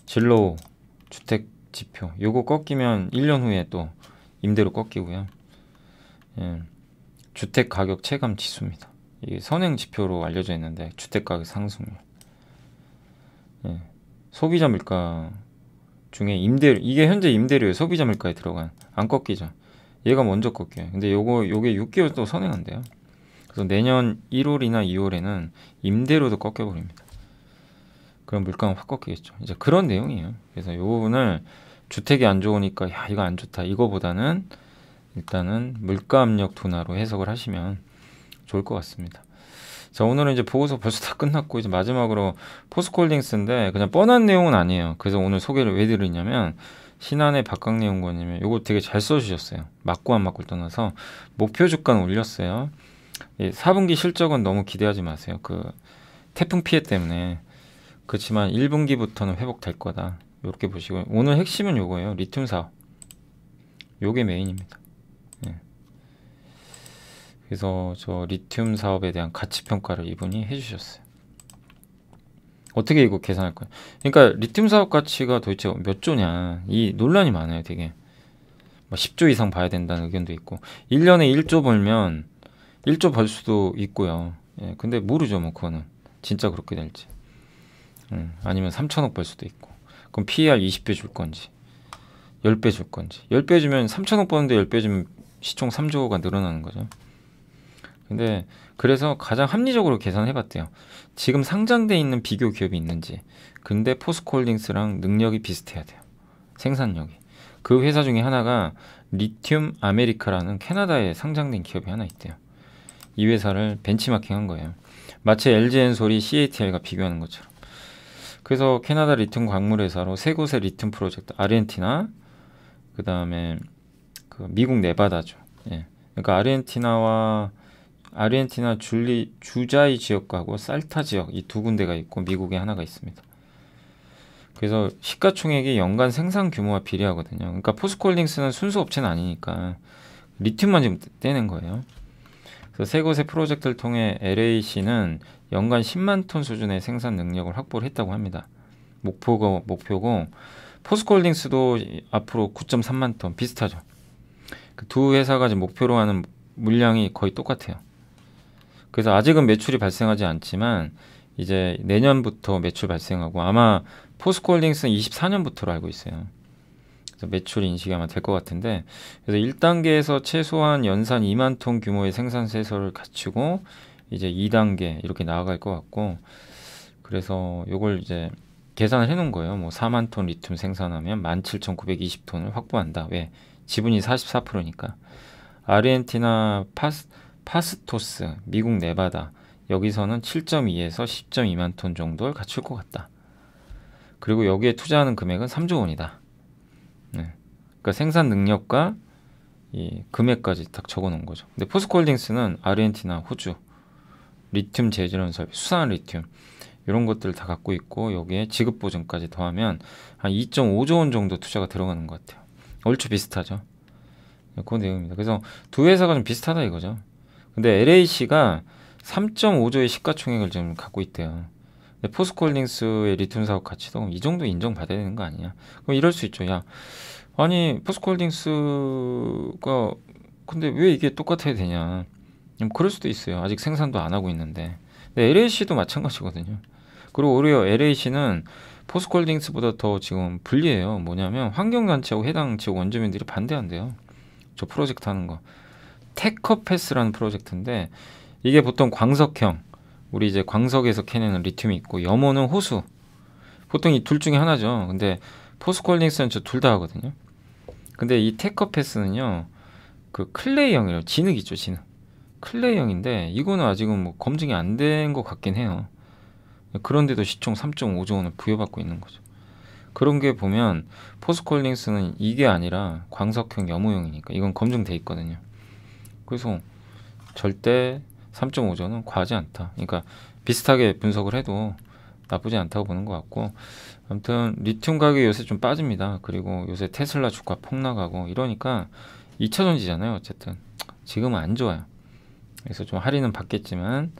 진로 주택 지표 요거 꺾이면 1년 후에 또임대로 꺾이고요. 예, 주택 가격 체감 지수입니다. 이게 선행 지표로 알려져 있는데 주택 가격 상승률. 예, 소비자 물가 중에 임대료 이게 현재 임대료에 소비자 물가에 들어간 안 꺾이죠. 얘가 먼저 꺾여요. 근데 요거 요게 6개월 또 선행한대요. 그래서 내년 1월이나 2월에는 임대료도 꺾여버립니다. 그럼 물가는 확 꺾이겠죠. 이제 그런 내용이에요. 그래서 요 부분을 주택이 안 좋으니까 야 이거 안 좋다 이거보다는 일단은 물가 압력 둔화로 해석을 하시면 좋을 것 같습니다. 자 오늘은 이제 보고서 벌써 다 끝났고 이제 마지막으로 포스콜딩스인데 그냥 뻔한 내용은 아니에요. 그래서 오늘 소개를 왜 드리냐면 신한의 박강내 연구원님이 요거 되게 잘 써주셨어요. 맞고 안 맞고 떠나서 목표 주가는 올렸어요. 예, 4분기 실적은 너무 기대하지 마세요. 그 태풍 피해 때문에 그렇지만 1분기부터는 회복될 거다. 이렇게 보시고요. 오늘 핵심은 요거예요. 리튬 사업. 요게 메인입니다. 예. 그래서 저 리튬 사업에 대한 가치 평가를 이분이 해주셨어요. 어떻게 이거 계산할 거예요? 그러니까 리튬 사업 가치가 도대체 몇 조냐 이 논란이 많아요, 되게. 10조 뭐 이상 봐야 된다는 의견도 있고 1년에 1조 벌면 1조 벌 수도 있고요. 예, 근데 모르죠, 뭐 그거는 진짜 그렇게 될지. 음, 아니면 3천억 벌 수도 있고. 그럼 PER 20배 줄 건지 10배 줄 건지 10배 주면 3천억 버는데 10배 주면 시총 3조가 늘어나는 거죠. 근데 그래서 가장 합리적으로 계산해 봤대요. 지금 상장돼 있는 비교 기업이 있는지 근데 포스코홀딩스랑 능력이 비슷해야 돼요. 생산력이. 그 회사 중에 하나가 리튬 아메리카라는 캐나다에 상장된 기업이 하나 있대요. 이 회사를 벤치마킹한 거예요. 마치 LG엔솔이 CATL과 비교하는 것처럼. 그래서 캐나다 리튬 광물회사로 세 곳의 리튬 프로젝트 아르헨티나 그다음에 그 미국 네바다죠. 예. 그러니까 아르헨티나와 아르헨티나 줄리 주자이 지역하고 살타 지역 이 두 군데가 있고 미국에 하나가 있습니다. 그래서 시가총액이 연간 생산 규모와 비례하거든요. 그러니까 포스코홀딩스는 순수 업체는 아니니까 리튬만 지금 떼는 거예요. 그 세 곳의 프로젝트를 통해 LAC는 연간 10만 톤 수준의 생산 능력을 확보를 했다고 합니다. 목표고 목표고 포스코딩스도 앞으로 9.3만 톤 비슷하죠. 그두 회사가 지금 목표로 하는 물량이 거의 똑같아요. 그래서 아직은 매출이 발생하지 않지만 이제 내년부터 매출 발생하고 아마 포스코딩스는 24년부터로 알고 있어요. 그 매출 인식하면 될것 같은데 그래서 1단계에서 최소한 연산 2만 톤 규모의 생산 세설을 갖추고 이제 2단계 이렇게 나아갈 것 같고 그래서 요걸 이제 계산을 해놓은 거예요. 뭐 4만 톤 리튬 생산하면 17,920톤을 확보한다. 왜? 지분이 44%니까. 아르헨티나 파스, 파스토스, 미국 네바다 여기서는 7.2에서 10.2만 톤 정도를 갖출 것 같다. 그리고 여기에 투자하는 금액은 3조 원이다. 그러니까 생산 능력과 이 금액까지 딱 적어놓은 거죠. 근데 포스코홀딩스는 아르헨티나, 호주, 리튬 재질원설, 수산 리튬 이런 것들을 다 갖고 있고 여기에 지급 보증까지 더하면 한 2.5조 원 정도 투자가 들어가는 것 같아요. 얼추 비슷하죠. 네, 그 내용입니다. 그래서 두 회사가 좀 비슷하다 이거죠. 근데 LAC가 3.5조의 시가총액을 지금 갖고 있대요. 근데 포스코홀딩스의 리튬 사업 가치도 이 정도 인정받아야 되는 거 아니냐? 그럼 이럴 수 있죠. 야, 아니 포스코홀딩스가 근데 왜 이게 똑같아야 되냐? 그럴 수도 있어요. 아직 생산도 안 하고 있는데. 근데 LAC도 마찬가지거든요. 그리고 오히려 LAC는 포스코홀딩스보다 더 지금 불리해요. 뭐냐면 환경단체하고 해당 지역 원주민들이 반대한대요. 저 프로젝트 하는 거. 테커패스라는 프로젝트인데 이게 보통 광석형 우리 이제 광석에서 캐내는 리튬이 있고 염호는 호수 보통 이 둘 중에 하나죠 근데 포스콜딩스는저 둘 다 하거든요 근데 이 테커 패스는요. 그 클레이형이에요. 진흙 있죠, 진흙. 클레이형인데 이거는 아직은 뭐 검증이 안 된 것 같긴 해요. 그런데도 시총 3.5조 원을 부여받고 있는 거죠. 그런 게 보면 포스콜링스는 이게 아니라 광석형 염호형이니까 이건 검증돼 있거든요. 그래서 절대 3.5조는 과하지 않다. 그러니까 비슷하게 분석을 해도 나쁘지 않다고 보는 것 같고 아무튼 리튬 가격이 요새 좀 빠집니다. 그리고 요새 테슬라 주가 폭락하고 이러니까 2차 전지잖아요. 어쨌든 지금은 안 좋아요. 그래서 좀 할인은 받겠지만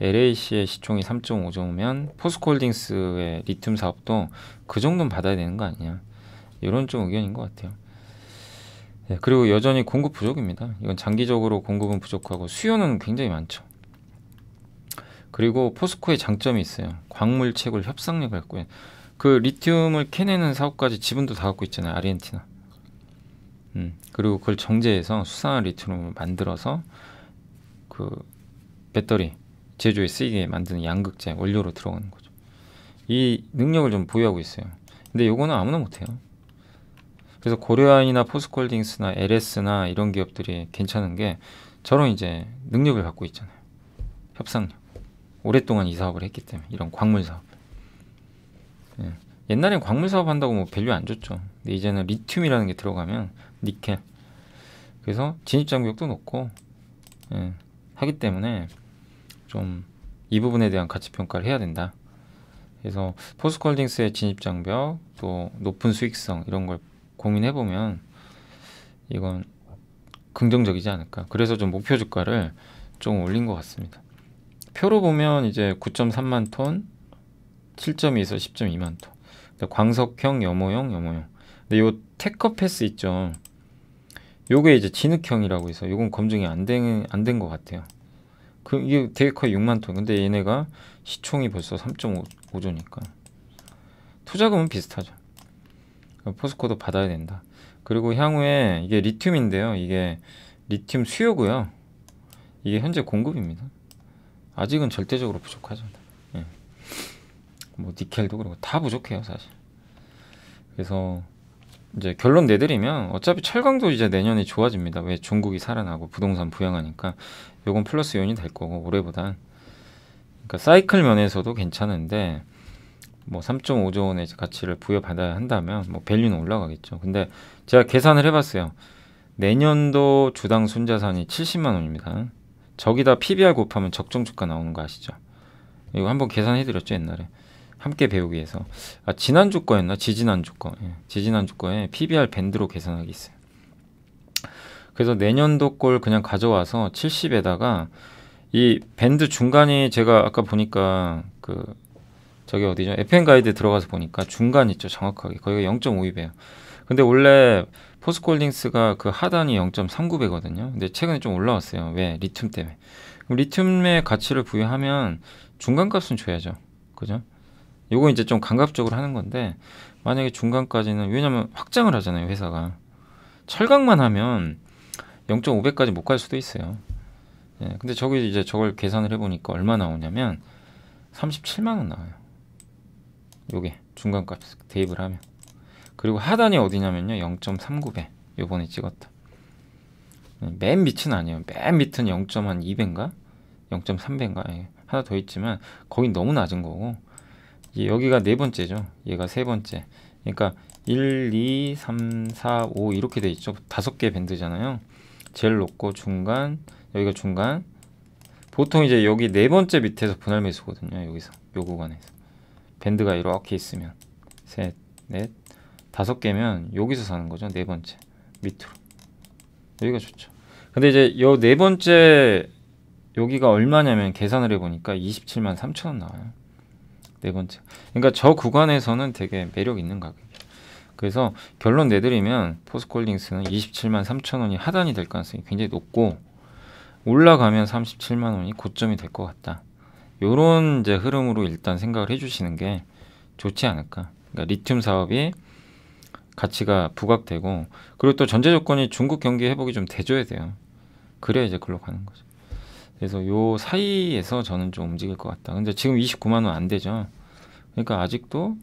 LAC의 시총이 3.5조면 포스코홀딩스의 리튬 사업도 그 정도는 받아야 되는 거 아니냐. 이런 좀 의견인 것 같아요. 네, 그리고 여전히 공급 부족입니다. 이건 장기적으로 공급은 부족하고 수요는 굉장히 많죠. 그리고 포스코의 장점이 있어요. 광물 채굴 협상력을 갖고 있는 그 리튬을 캐내는 사업까지 지분도 다 갖고 있잖아요. 아르헨티나. 음. 그리고 그걸 정제해서 수상한 리튬을 만들어서 그 배터리 제조에 쓰이게 만드는 양극재 원료로 들어가는 거죠. 이 능력을 좀 보유하고 있어요. 근데 요거는 아무나 못해요. 그래서 고려안이나 포스콜딩스나 LS나 이런 기업들이 괜찮은 게 저런 이제 능력을 갖고 있잖아요. 협상력. 오랫동안 이 사업을 했기 때문에 이런 광물 사업. 예. 옛날엔 광물 사업 한다고 뭐 밸류 안 줬죠. 근데 이제는 리튬이라는 게 들어가면 니켈. 그래서 진입 장벽도 높고 예. 하기 때문에 좀 이 부분에 대한 가치 평가를 해야 된다. 그래서 포스콜딩스의 진입 장벽 또 높은 수익성 이런 걸 고민해 보면 이건 긍정적이지 않을까. 그래서 좀 목표 주가를 좀 올린 것 같습니다. 표로 보면 이제 9.3만 톤 7점이 있어 10.2만 점 톤. 광석형, 염호형, 염호형. 근데 요 테커 패스 있죠. 요게 이제 진흙형이라고 해서 요건 검증이 안 된 안된 같아요. 그 이게 되게 커요 6만 톤. 근데 얘네가 시총이 벌써 3.5조니까 투자금은 비슷하죠. 포스코도 받아야 된다. 그리고 향후에 이게 리튬인데요. 이게 리튬 수요고요. 이게 현재 공급입니다. 아직은 절대적으로 부족하죠. 뭐 니켈도 그렇고 다 부족해요 사실. 그래서 이제 결론 내드리면 어차피 철강도 이제 내년에 좋아집니다. 왜 중국이 살아나고 부동산 부양하니까 요건 플러스 요인이 될 거고 올해보다 그러니까 사이클 면에서도 괜찮은데 뭐 3.5조 원의 가치를 부여받아야 한다면 뭐 밸류는 올라가겠죠. 근데 제가 계산을 해봤어요. 내년도 주당 순자산이 70만 원입니다. 저기다 PBR 곱하면 적정 주가 나오는 거 아시죠? 이거 한번 계산해드렸죠 옛날에. 함께 배우기 위해서 아, 지난주 거였나? 지지난주 거 예. 지지난주 거에 PBR 밴드로 계산하기 있어요 그래서 내년도 골 그냥 가져와서 70에다가 이 밴드 중간에 제가 아까 보니까 그 저기 어디죠? FM 가이드 들어가서 보니까 중간 있죠 정확하게 거기가 0 5 2배요 근데 원래 포스콜링스가 그 하단이 0.39배거든요 근데 최근에 좀 올라왔어요 왜? 리튬 때문에 리튬의 가치를 부여하면 중간값은 줘야죠 그죠? 요거 이제 좀 감각적으로 하는 건데 만약에 중간까지는 왜냐면 확장을 하잖아요 회사가 철강만 하면 0.5배까지 못 갈 수도 있어요 예, 근데 저기 이제 저걸 계산을 해보니까 얼마 나오냐면 37만원 나와요 요게 중간값 대입을 하면 그리고 하단이 어디냐면요 0.39배 요번에 찍었다 맨 밑은 아니에요 맨 밑은 0.2배인가 0.3배인가 예. 하나 더 있지만 거긴 너무 낮은 거고 여기가 네 번째죠. 얘가 세 번째. 그러니까 1, 2, 3, 4, 5 이렇게 돼 있죠. 다섯 개 밴드잖아요. 제일 높고 중간, 여기가 중간. 보통 이제 여기 네 번째 밑에서 분할 매수거든요. 여기서 요 구간에서 밴드가 이렇게 있으면 셋, 넷, 다섯 개면 여기서 사는 거죠. 네 번째 밑으로 여기가 좋죠. 근데 이제 요 네 번째 여기가 얼마냐면 계산을 해보니까 27만 3천원 나와요. 네 번째. 그러니까 저 구간에서는 되게 매력 있는 가격이에요. 그래서 결론 내드리면 포스콜링스는 27만 3천 원이 하단이 될 가능성이 굉장히 높고 올라가면 37만 원이 고점이 될 것 같다. 요런 이제 흐름으로 일단 생각을 해주시는 게 좋지 않을까. 그러니까 리튬 사업이 가치가 부각되고 그리고 또 전제 조건이 중국 경기 회복이 좀 돼줘야 돼요. 그래야 이제 글로 가는 거죠. 그래서 요 사이에서 저는 좀 움직일 것 같다. 근데 지금 29만 원 안 되죠. 그러니까 아직도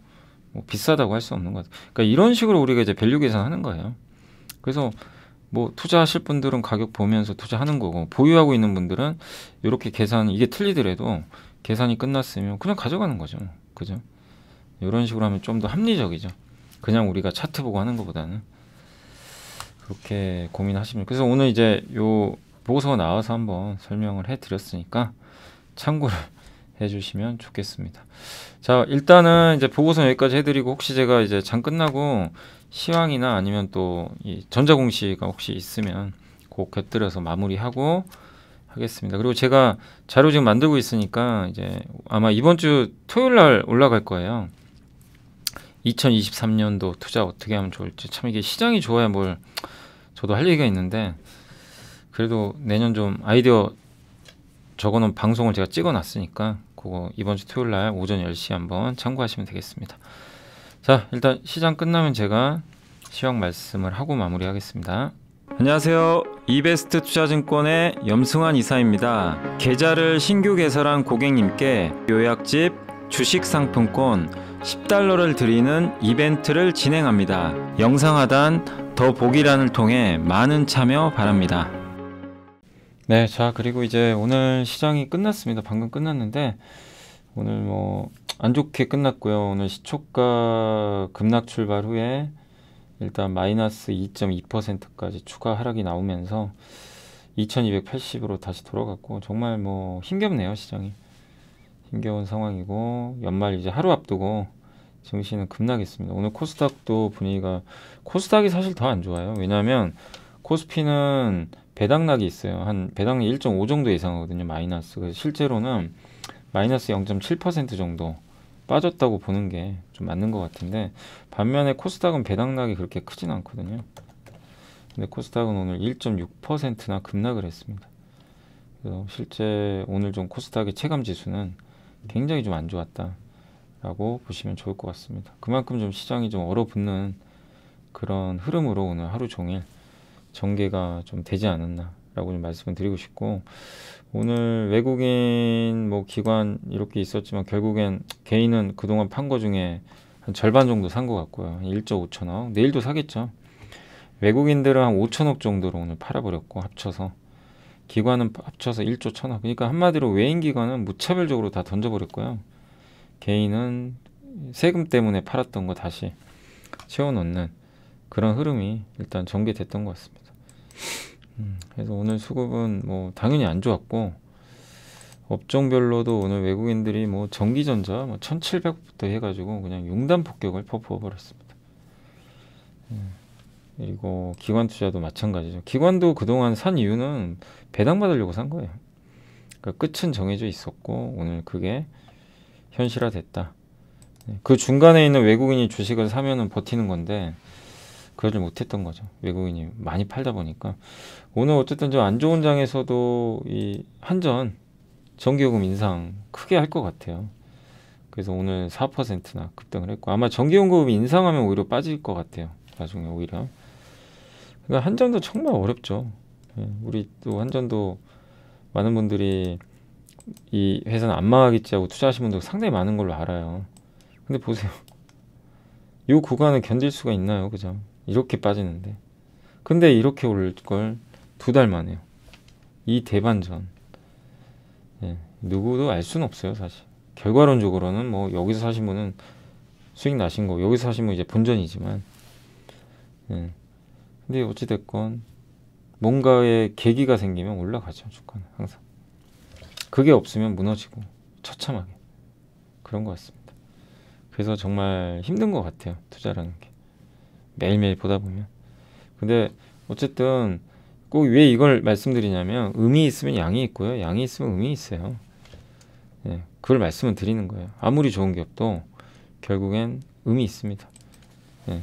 뭐 비싸다고 할 수 없는 것 같아요. 그러니까 이런 식으로 우리가 이제 밸류 계산하는 거예요. 그래서 뭐 투자하실 분들은 가격 보면서 투자하는 거고 보유하고 있는 분들은 이렇게 계산 이게 틀리더라도 계산이 끝났으면 그냥 가져가는 거죠. 그죠? 이런 식으로 하면 좀 더 합리적이죠. 그냥 우리가 차트 보고 하는 것보다는 그렇게 고민하시면 그래서 오늘 이제 요 보고서가 나와서 한번 설명을 해드렸으니까 참고를 해주시면 좋겠습니다. 자 일단은 이제 보고서 여기까지 해드리고 혹시 제가 이제 장 끝나고 시황이나 아니면 또 전자공시가 혹시 있으면 꼭 곁들여서 마무리하고 하겠습니다. 그리고 제가 자료 지금 만들고 있으니까 이제 아마 이번 주 토요일 날 올라갈 거예요. 2023년도 투자 어떻게 하면 좋을지 참 이게 시장이 좋아야 뭘 저도 할 얘기가 있는데 그래도 내년 좀 아이디어 적어놓은 방송을 제가 찍어놨으니까 그거 이번 주 토요일 날 오전 10시 한번 참고하시면 되겠습니다. 자 일단 시장 끝나면 제가 시황 말씀을 하고 마무리하겠습니다. 안녕하세요. 이베스트 투자증권의 염승환 이사입니다. 계좌를 신규 개설한 고객님께 요약집 주식상품권 10달러를 드리는 이벤트를 진행합니다. 영상 하단 더 보기란을 통해 많은 참여 바랍니다. 네, 자 그리고 이제 오늘 시장이 끝났습니다. 방금 끝났는데 오늘 뭐 안 좋게 끝났고요. 오늘 시초가 급락 출발 후에 일단 마이너스 2.2%까지 추가 하락이 나오면서 2280으로 다시 돌아갔고 정말 뭐 힘겹네요 시장이 힘겨운 상황이고 연말 이제 하루 앞두고 증시는 급락했습니다 오늘 코스닥도 분위기가 코스닥이 사실 더 안 좋아요 왜냐하면 코스피는 배당락이 있어요. 한 배당이 1.5 정도 예상하거든요 마이너스. 그래서 실제로는 마이너스 0.7% 정도 빠졌다고 보는 게 좀 맞는 것 같은데 반면에 코스닥은 배당락이 그렇게 크진 않거든요. 근데 코스닥은 오늘 1.6%나 급락을 했습니다. 그래서 실제 오늘 좀 코스닥의 체감 지수는 굉장히 좀 안 좋았다라고 보시면 좋을 것 같습니다. 그만큼 좀 시장이 좀 얼어붙는 그런 흐름으로 오늘 하루 종일 전개가 좀 되지 않았나라고 좀 말씀을 드리고 싶고 오늘 외국인 뭐 기관 이렇게 있었지만 결국엔 개인은 그동안 판 거 중에 한 절반 정도 산 것 같고요. 1조 5천억 내일도 사겠죠. 외국인들은 한 5천억 정도로 오늘 팔아버렸고 합쳐서 기관은 합쳐서 1조 1천억 그러니까 한마디로 외인 기관은 무차별적으로 다 던져버렸고요. 개인은 세금 때문에 팔았던 거 다시 채워놓는 그런 흐름이 일단 전개됐던 것 같습니다. 음, 그래서 오늘 수급은 뭐 당연히 안 좋았고 업종별로도 오늘 외국인들이 뭐 전기전자 뭐 1700부터 해가지고 그냥 융단 폭격을 퍼부어버렸습니다. 음, 그리고 기관 투자도 마찬가지죠. 기관도 그동안 산 이유는 배당받으려고 산 거예요. 그러니까 끝은 정해져 있었고 오늘 그게 현실화됐다. 네, 그 중간에 있는 외국인이 주식을 사면은 버티는 건데 그러지 못했던 거죠. 외국인이 많이 팔다 보니까 오늘 어쨌든 좀 안 좋은 장에서도 이 한전 전기요금 인상 크게 할 것 같아요. 그래서 오늘 4%나 급등을 했고 아마 전기요금 인상하면 오히려 빠질 것 같아요. 나중에 오히려 그러니까 한전도 정말 어렵죠. 예, 우리 또 한전도 많은 분들이 이 회사는 안 망하겠지 하고 투자하신 분도 상당히 많은 걸로 알아요. 근데 보세요. 이 구간을 견딜 수가 있나요? 그죠? 이렇게 빠지는데 근데 이렇게 올 걸 두 달 만에요 이 대반전 예, 누구도 알 수는 없어요 사실 결과론적으로는 뭐 여기서 사신 분은 수익 나신 거 여기서 사신 분 이제 본전이지만 예. 근데 어찌됐건 뭔가의 계기가 생기면 올라가죠 주가는 항상 그게 없으면 무너지고 처참하게 그런 것 같습니다 그래서 정말 힘든 것 같아요 투자라는 게 매일매일 보다 보면 근데 어쨌든 꼭 왜 이걸 말씀드리냐면 음이 있으면 양이 있고요 양이 있으면 음이 있어요 예, 그걸 말씀을 드리는 거예요 아무리 좋은 기업도 결국엔 음이 있습니다 예,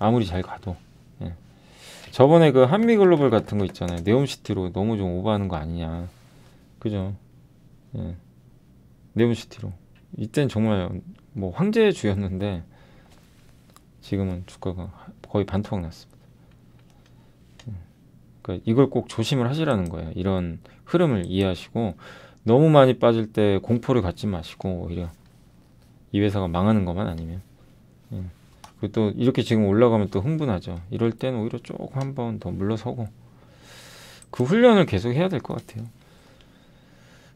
아무리 잘 가도 예. 저번에 그 한미글로벌 같은 거 있잖아요 네옴시티로 너무 좀 오버하는 거 아니냐 그죠 예. 네옴시티로 이땐 정말 뭐 황제의 주였는데 지금은 주가가 거의 반토막 났습니다. 음. 그러니까 이걸 꼭 조심을 하시라는 거예요. 이런 흐름을 이해하시고 너무 많이 빠질 때 공포를 갖지 마시고 오히려 이 회사가 망하는 것만 아니면 음. 그리고 또 이렇게 지금 올라가면 또 흥분하죠. 이럴 때는 오히려 조금 한 번 더 물러서고 그 훈련을 계속 해야 될 것 같아요.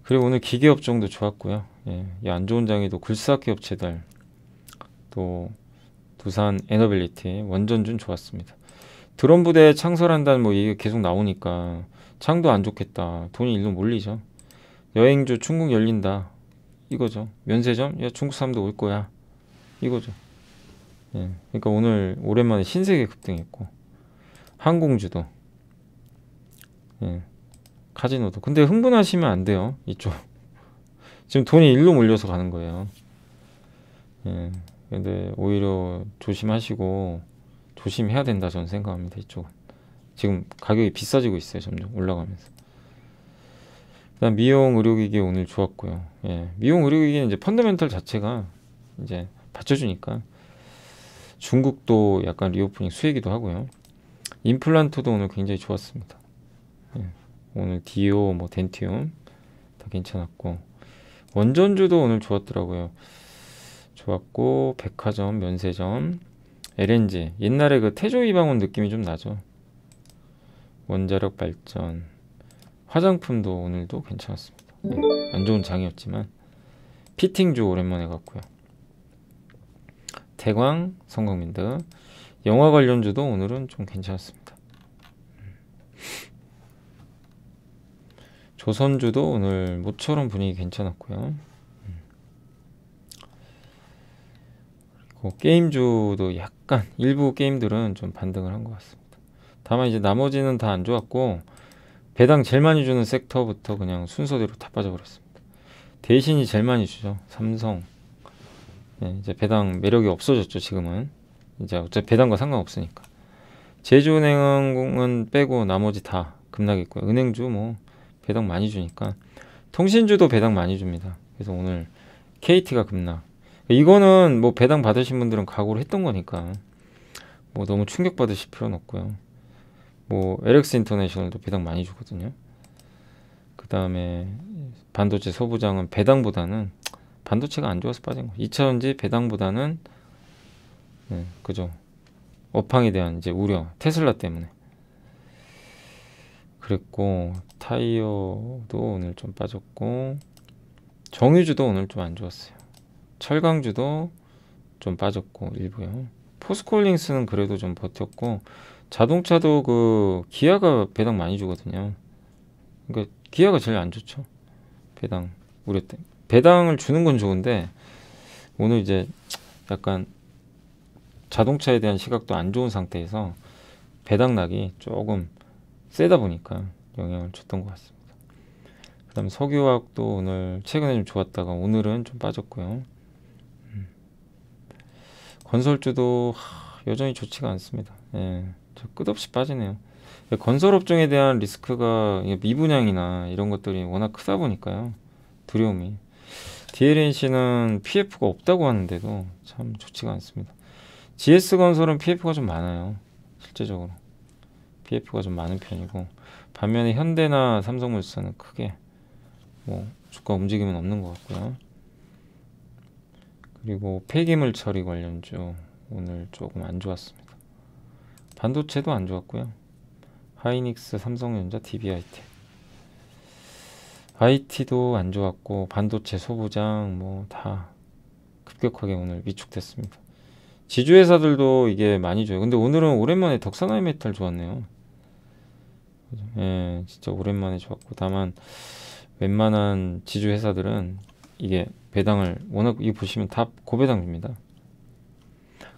그리고 오늘 기계업종도 좋았고요. 예, 안 좋은 장에도 굴삭기업 재달 또 부산 에너빌리티 원전준 좋았습니다. 드론 부대 창설한다는 뭐 얘기가 계속 나오니까 창도 안 좋겠다. 돈이 일로 몰리죠. 여행주 중국 열린다. 이거죠. 면세점 야 중국 사람도 올 거야. 이거죠. 예. 그러니까 오늘 오랜만에 신세계 급등했고 항공주도 예. 카지노도 근데 흥분하시면 안 돼요. 이쪽 지금 돈이 일로 몰려서 가는 거예요. 예. 근데 오히려 조심하시고 조심해야 된다 저는 생각합니다 이쪽은 지금 가격이 비싸지고 있어요 점점 올라가면서 그다음 미용 의료기기 오늘 좋았고요 예. 미용 의료기기는 이제 펀더멘털 자체가 이제 받쳐주니까 중국도 약간 리오프닝 수혜기도 하고요 임플란트도 오늘 굉장히 좋았습니다 예. 오늘 디오 뭐 덴티움 다 괜찮았고 원전주도 오늘 좋았더라고요 좋았고 백화점, 면세점, LNG 옛날에 그 태조 이방원 느낌이 좀 나죠. 원자력 발전, 화장품도 오늘도 괜찮았습니다. 네, 안 좋은 장이었지만 피팅주 오랜만에 갔고요. 대광, 성광민드 영화 관련주도 오늘은 좀 괜찮았습니다. 조선주도 오늘 모처럼 분위기 괜찮았고요. 그 게임주도 약간 일부 게임들은 좀 반등을 한 것 같습니다. 다만 이제 나머지는 다 안 좋았고 배당 제일 많이 주는 섹터부터 그냥 순서대로 다 빠져버렸습니다. 대신이 제일 많이 주죠. 삼성. 네, 이제 배당 매력이 없어졌죠. 지금은. 이제 어차피 배당과 상관없으니까. 제주은행은 빼고 나머지 다 급락했고요. 은행주 뭐 배당 많이 주니까 통신주도 배당 많이 줍니다. 그래서 오늘 KT가 급락 이거는 뭐 배당 받으신 분들은 각오를 했던 거니까 뭐 너무 충격 받으실 필요는 없고요. 뭐 LX 인터내셔널도 배당 많이 주거든요. 그 다음에 반도체 소부장은 배당보다는 반도체가 안 좋아서 빠진 거. 2차전지 배당보다는 네, 그죠. 업황에 대한 이제 우려, 테슬라 때문에. 그랬고 타이어도 오늘 좀 빠졌고 정유주도 오늘 좀 안 좋았어요. 철강주도 좀 빠졌고 일부요. 포스콜링스는 그래도 좀 버텼고 자동차도 그 기아가 배당 많이 주거든요. 그러니까 기아가 제일 안 좋죠. 배당 우려 때 배당을 주는 건 좋은데 오늘 이제 약간 자동차에 대한 시각도 안 좋은 상태에서 배당락이 조금 세다 보니까 영향을 줬던 것 같습니다. 그다음 석유화학도 오늘 최근에 좀 좋았다가 오늘은 좀 빠졌고요. 건설주도 하, 여전히 좋지가 않습니다. 예, 끝없이 빠지네요. 건설 업종에 대한 리스크가 미분양이나 이런 것들이 워낙 크다 보니까요. 두려움이. DLNC는 PF가 없다고 하는데도 참 좋지가 않습니다. GS 건설은 PF가 좀 많아요. 실제적으로. PF가 좀 많은 편이고 반면에 현대나 삼성물산은 크게 뭐 주가 움직임은 없는 것 같고요. 그리고 폐기물 처리 관련주 오늘 조금 안 좋았습니다. 반도체도 안 좋았고요. 하이닉스, 삼성전자, DBIT. IT도 안 좋았고 반도체 소부장 뭐 다 급격하게 오늘 위축됐습니다. 지주회사들도 이게 많이 줘요. 근데 오늘은 오랜만에 덕산하이 메탈 좋았네요. 예, 진짜 오랜만에 좋았고 다만 웬만한 지주회사들은 이게 배당을 워낙 이 보시면 다 고배당입니다.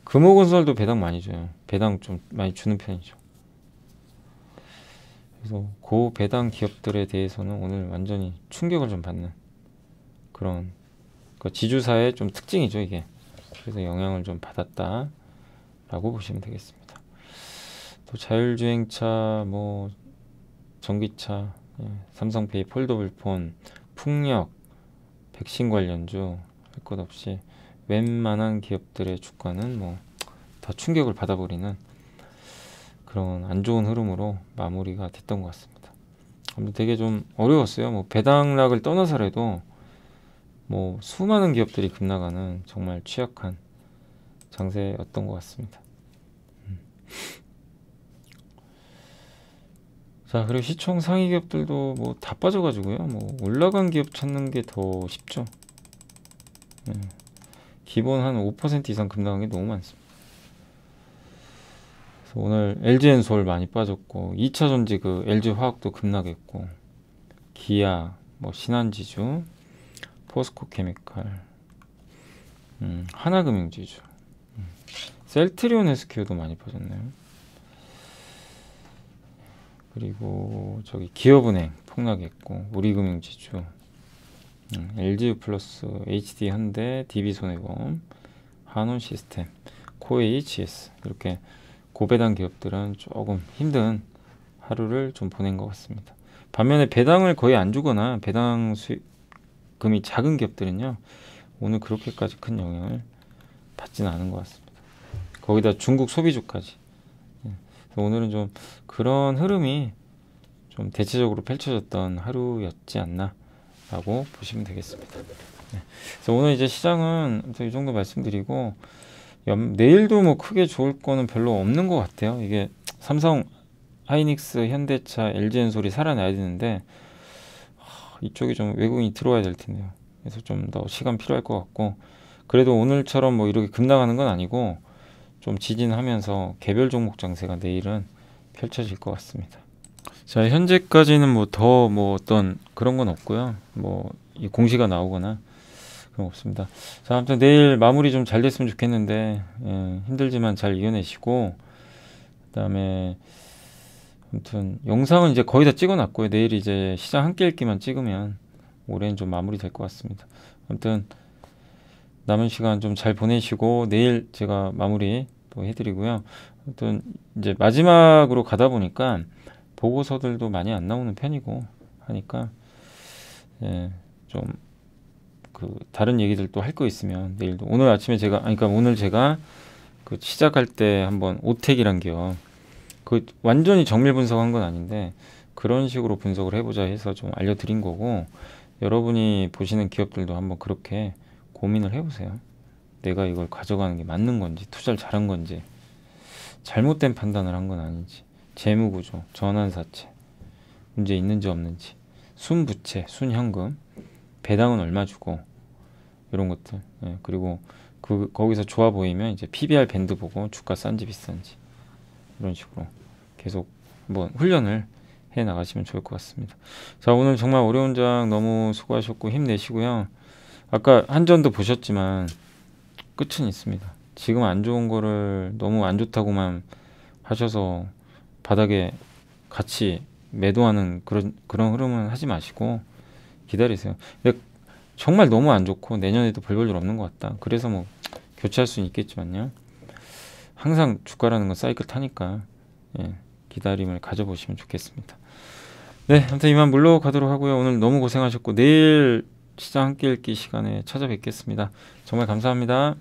금호건설도 배당 많이 줘요. 배당 좀 많이 주는 편이죠. 그래서 고배당 기업들에 대해서는 오늘 완전히 충격을 좀 받는 그런 그 지주사의 좀 특징이죠 이게. 그래서 영향을 좀 받았다라고 보시면 되겠습니다. 또 자율주행차, 뭐 전기차, 예, 삼성페이, 폴더블폰, 풍력, 백신 관련주 할 것 없이 웬만한 기업들의 주가는 뭐 더 충격을 받아버리는 그런 안 좋은 흐름으로 마무리가 됐던 것 같습니다. 아무튼 되게 좀 어려웠어요. 뭐 배당락을 떠나서라도 뭐 수많은 기업들이 급나가는 정말 취약한 장세였던 것 같습니다. 음. 자 그리고 시총 상위 기업들도 뭐 다 빠져가지고요 뭐 올라간 기업 찾는 게 더 쉽죠 네. 기본 한 5% 이상 급락한 게 너무 많습니다 그래서 오늘 LG엔솔 많이 빠졌고 2차전지 그 LG화학도 급락했고 기아 뭐 신한지주 포스코케미칼 음, 하나금융지주 음. 셀트리온 SQ도 많이 빠졌네요 그리고 저기 기업은행 폭락했고 우리금융지주 LGU 음, 플러스 HD 현대 DB손해보험 한온시스템 코웨이 GS 이렇게 고배당 기업들은 조금 힘든 하루를 좀 보낸 것 같습니다. 반면에 배당을 거의 안 주거나 배당 수익금이 작은 기업들은요 오늘 그렇게까지 큰 영향을 받지는 않은 것 같습니다. 거기다 중국 소비주까지 오늘은 좀 그런 흐름이 좀 대체적으로 펼쳐졌던 하루였지 않나라고 보시면 되겠습니다. 네. 그래서 오늘 이제 시장은 이 정도 말씀드리고 연, 내일도 뭐 크게 좋을 거는 별로 없는 것 같아요. 이게 삼성, 하이닉스, 현대차, LG엔솔이 살아나야 되는데 하, 이쪽이 좀 외국인이 들어와야 될 텐데요. 그래서 좀 더 시간 필요할 것 같고 그래도 오늘처럼 뭐 이렇게 급락하는 건 아니고 좀 지진하면서 개별 종목 장세가 내일은 펼쳐질 것 같습니다. 자 현재까지는 뭐 더뭐 뭐 어떤 그런 건 없고요. 뭐 이 공시가 나오거나 그런 없습니다. 자 아무튼 내일 마무리 좀 잘 됐으면 좋겠는데 예, 힘들지만 잘 이겨내시고 그다음에 아무튼 영상은 이제 거의 다 찍어놨고요. 내일 이제 시장 한개 읽기만 찍으면 올해는 좀 마무리 될 것 같습니다. 아무튼 남은 시간 좀 잘 보내시고 내일 제가 마무리 뭐 해드리고요. 어떤 이제 마지막으로 가다 보니까 보고서들도 많이 안 나오는 편이고 하니까 예, 좀그 다른 얘기들도 할 거 있으면 내일도 오늘 아침에 제가 아니 그러니까 오늘 제가 그 시작할 때 한번 오택이란 게요. 그 완전히 정밀 분석한 건 아닌데 그런 식으로 분석을 해보자 해서 좀 알려드린 거고 여러분이 보시는 기업들도 한번 그렇게 고민을 해보세요. 내가 이걸 가져가는 게 맞는 건지 투자를 잘한 건지 잘못된 판단을 한 건 아닌지 재무구조, 전환사채 문제 있는지 없는지 순부채, 순현금 배당은 얼마 주고 이런 것들 예, 그리고 그 거기서 좋아 보이면 이제 PBR 밴드 보고 주가 싼지 비싼지 이런 식으로 계속 한번 훈련을 해 나가시면 좋을 것 같습니다. 자 오늘 정말 어려운 장 너무 수고하셨고 힘내시고요. 아까 한전도 보셨지만 끝은 있습니다. 지금 안 좋은 거를 너무 안 좋다고만 하셔서 바닥에 같이 매도하는 그런 그런 흐름은 하지 마시고 기다리세요. 정말 너무 안 좋고 내년에도 별 볼 일 없는 것 같다. 그래서 뭐 교체할 수는 있겠지만요. 항상 주가라는 건 사이클 타니까 예, 기다림을 가져보시면 좋겠습니다. 네, 아무튼 이만 물러가도록 하고요. 오늘 너무 고생하셨고 내일 시장 함께 읽기 시간에 찾아뵙겠습니다. 정말 감사합니다.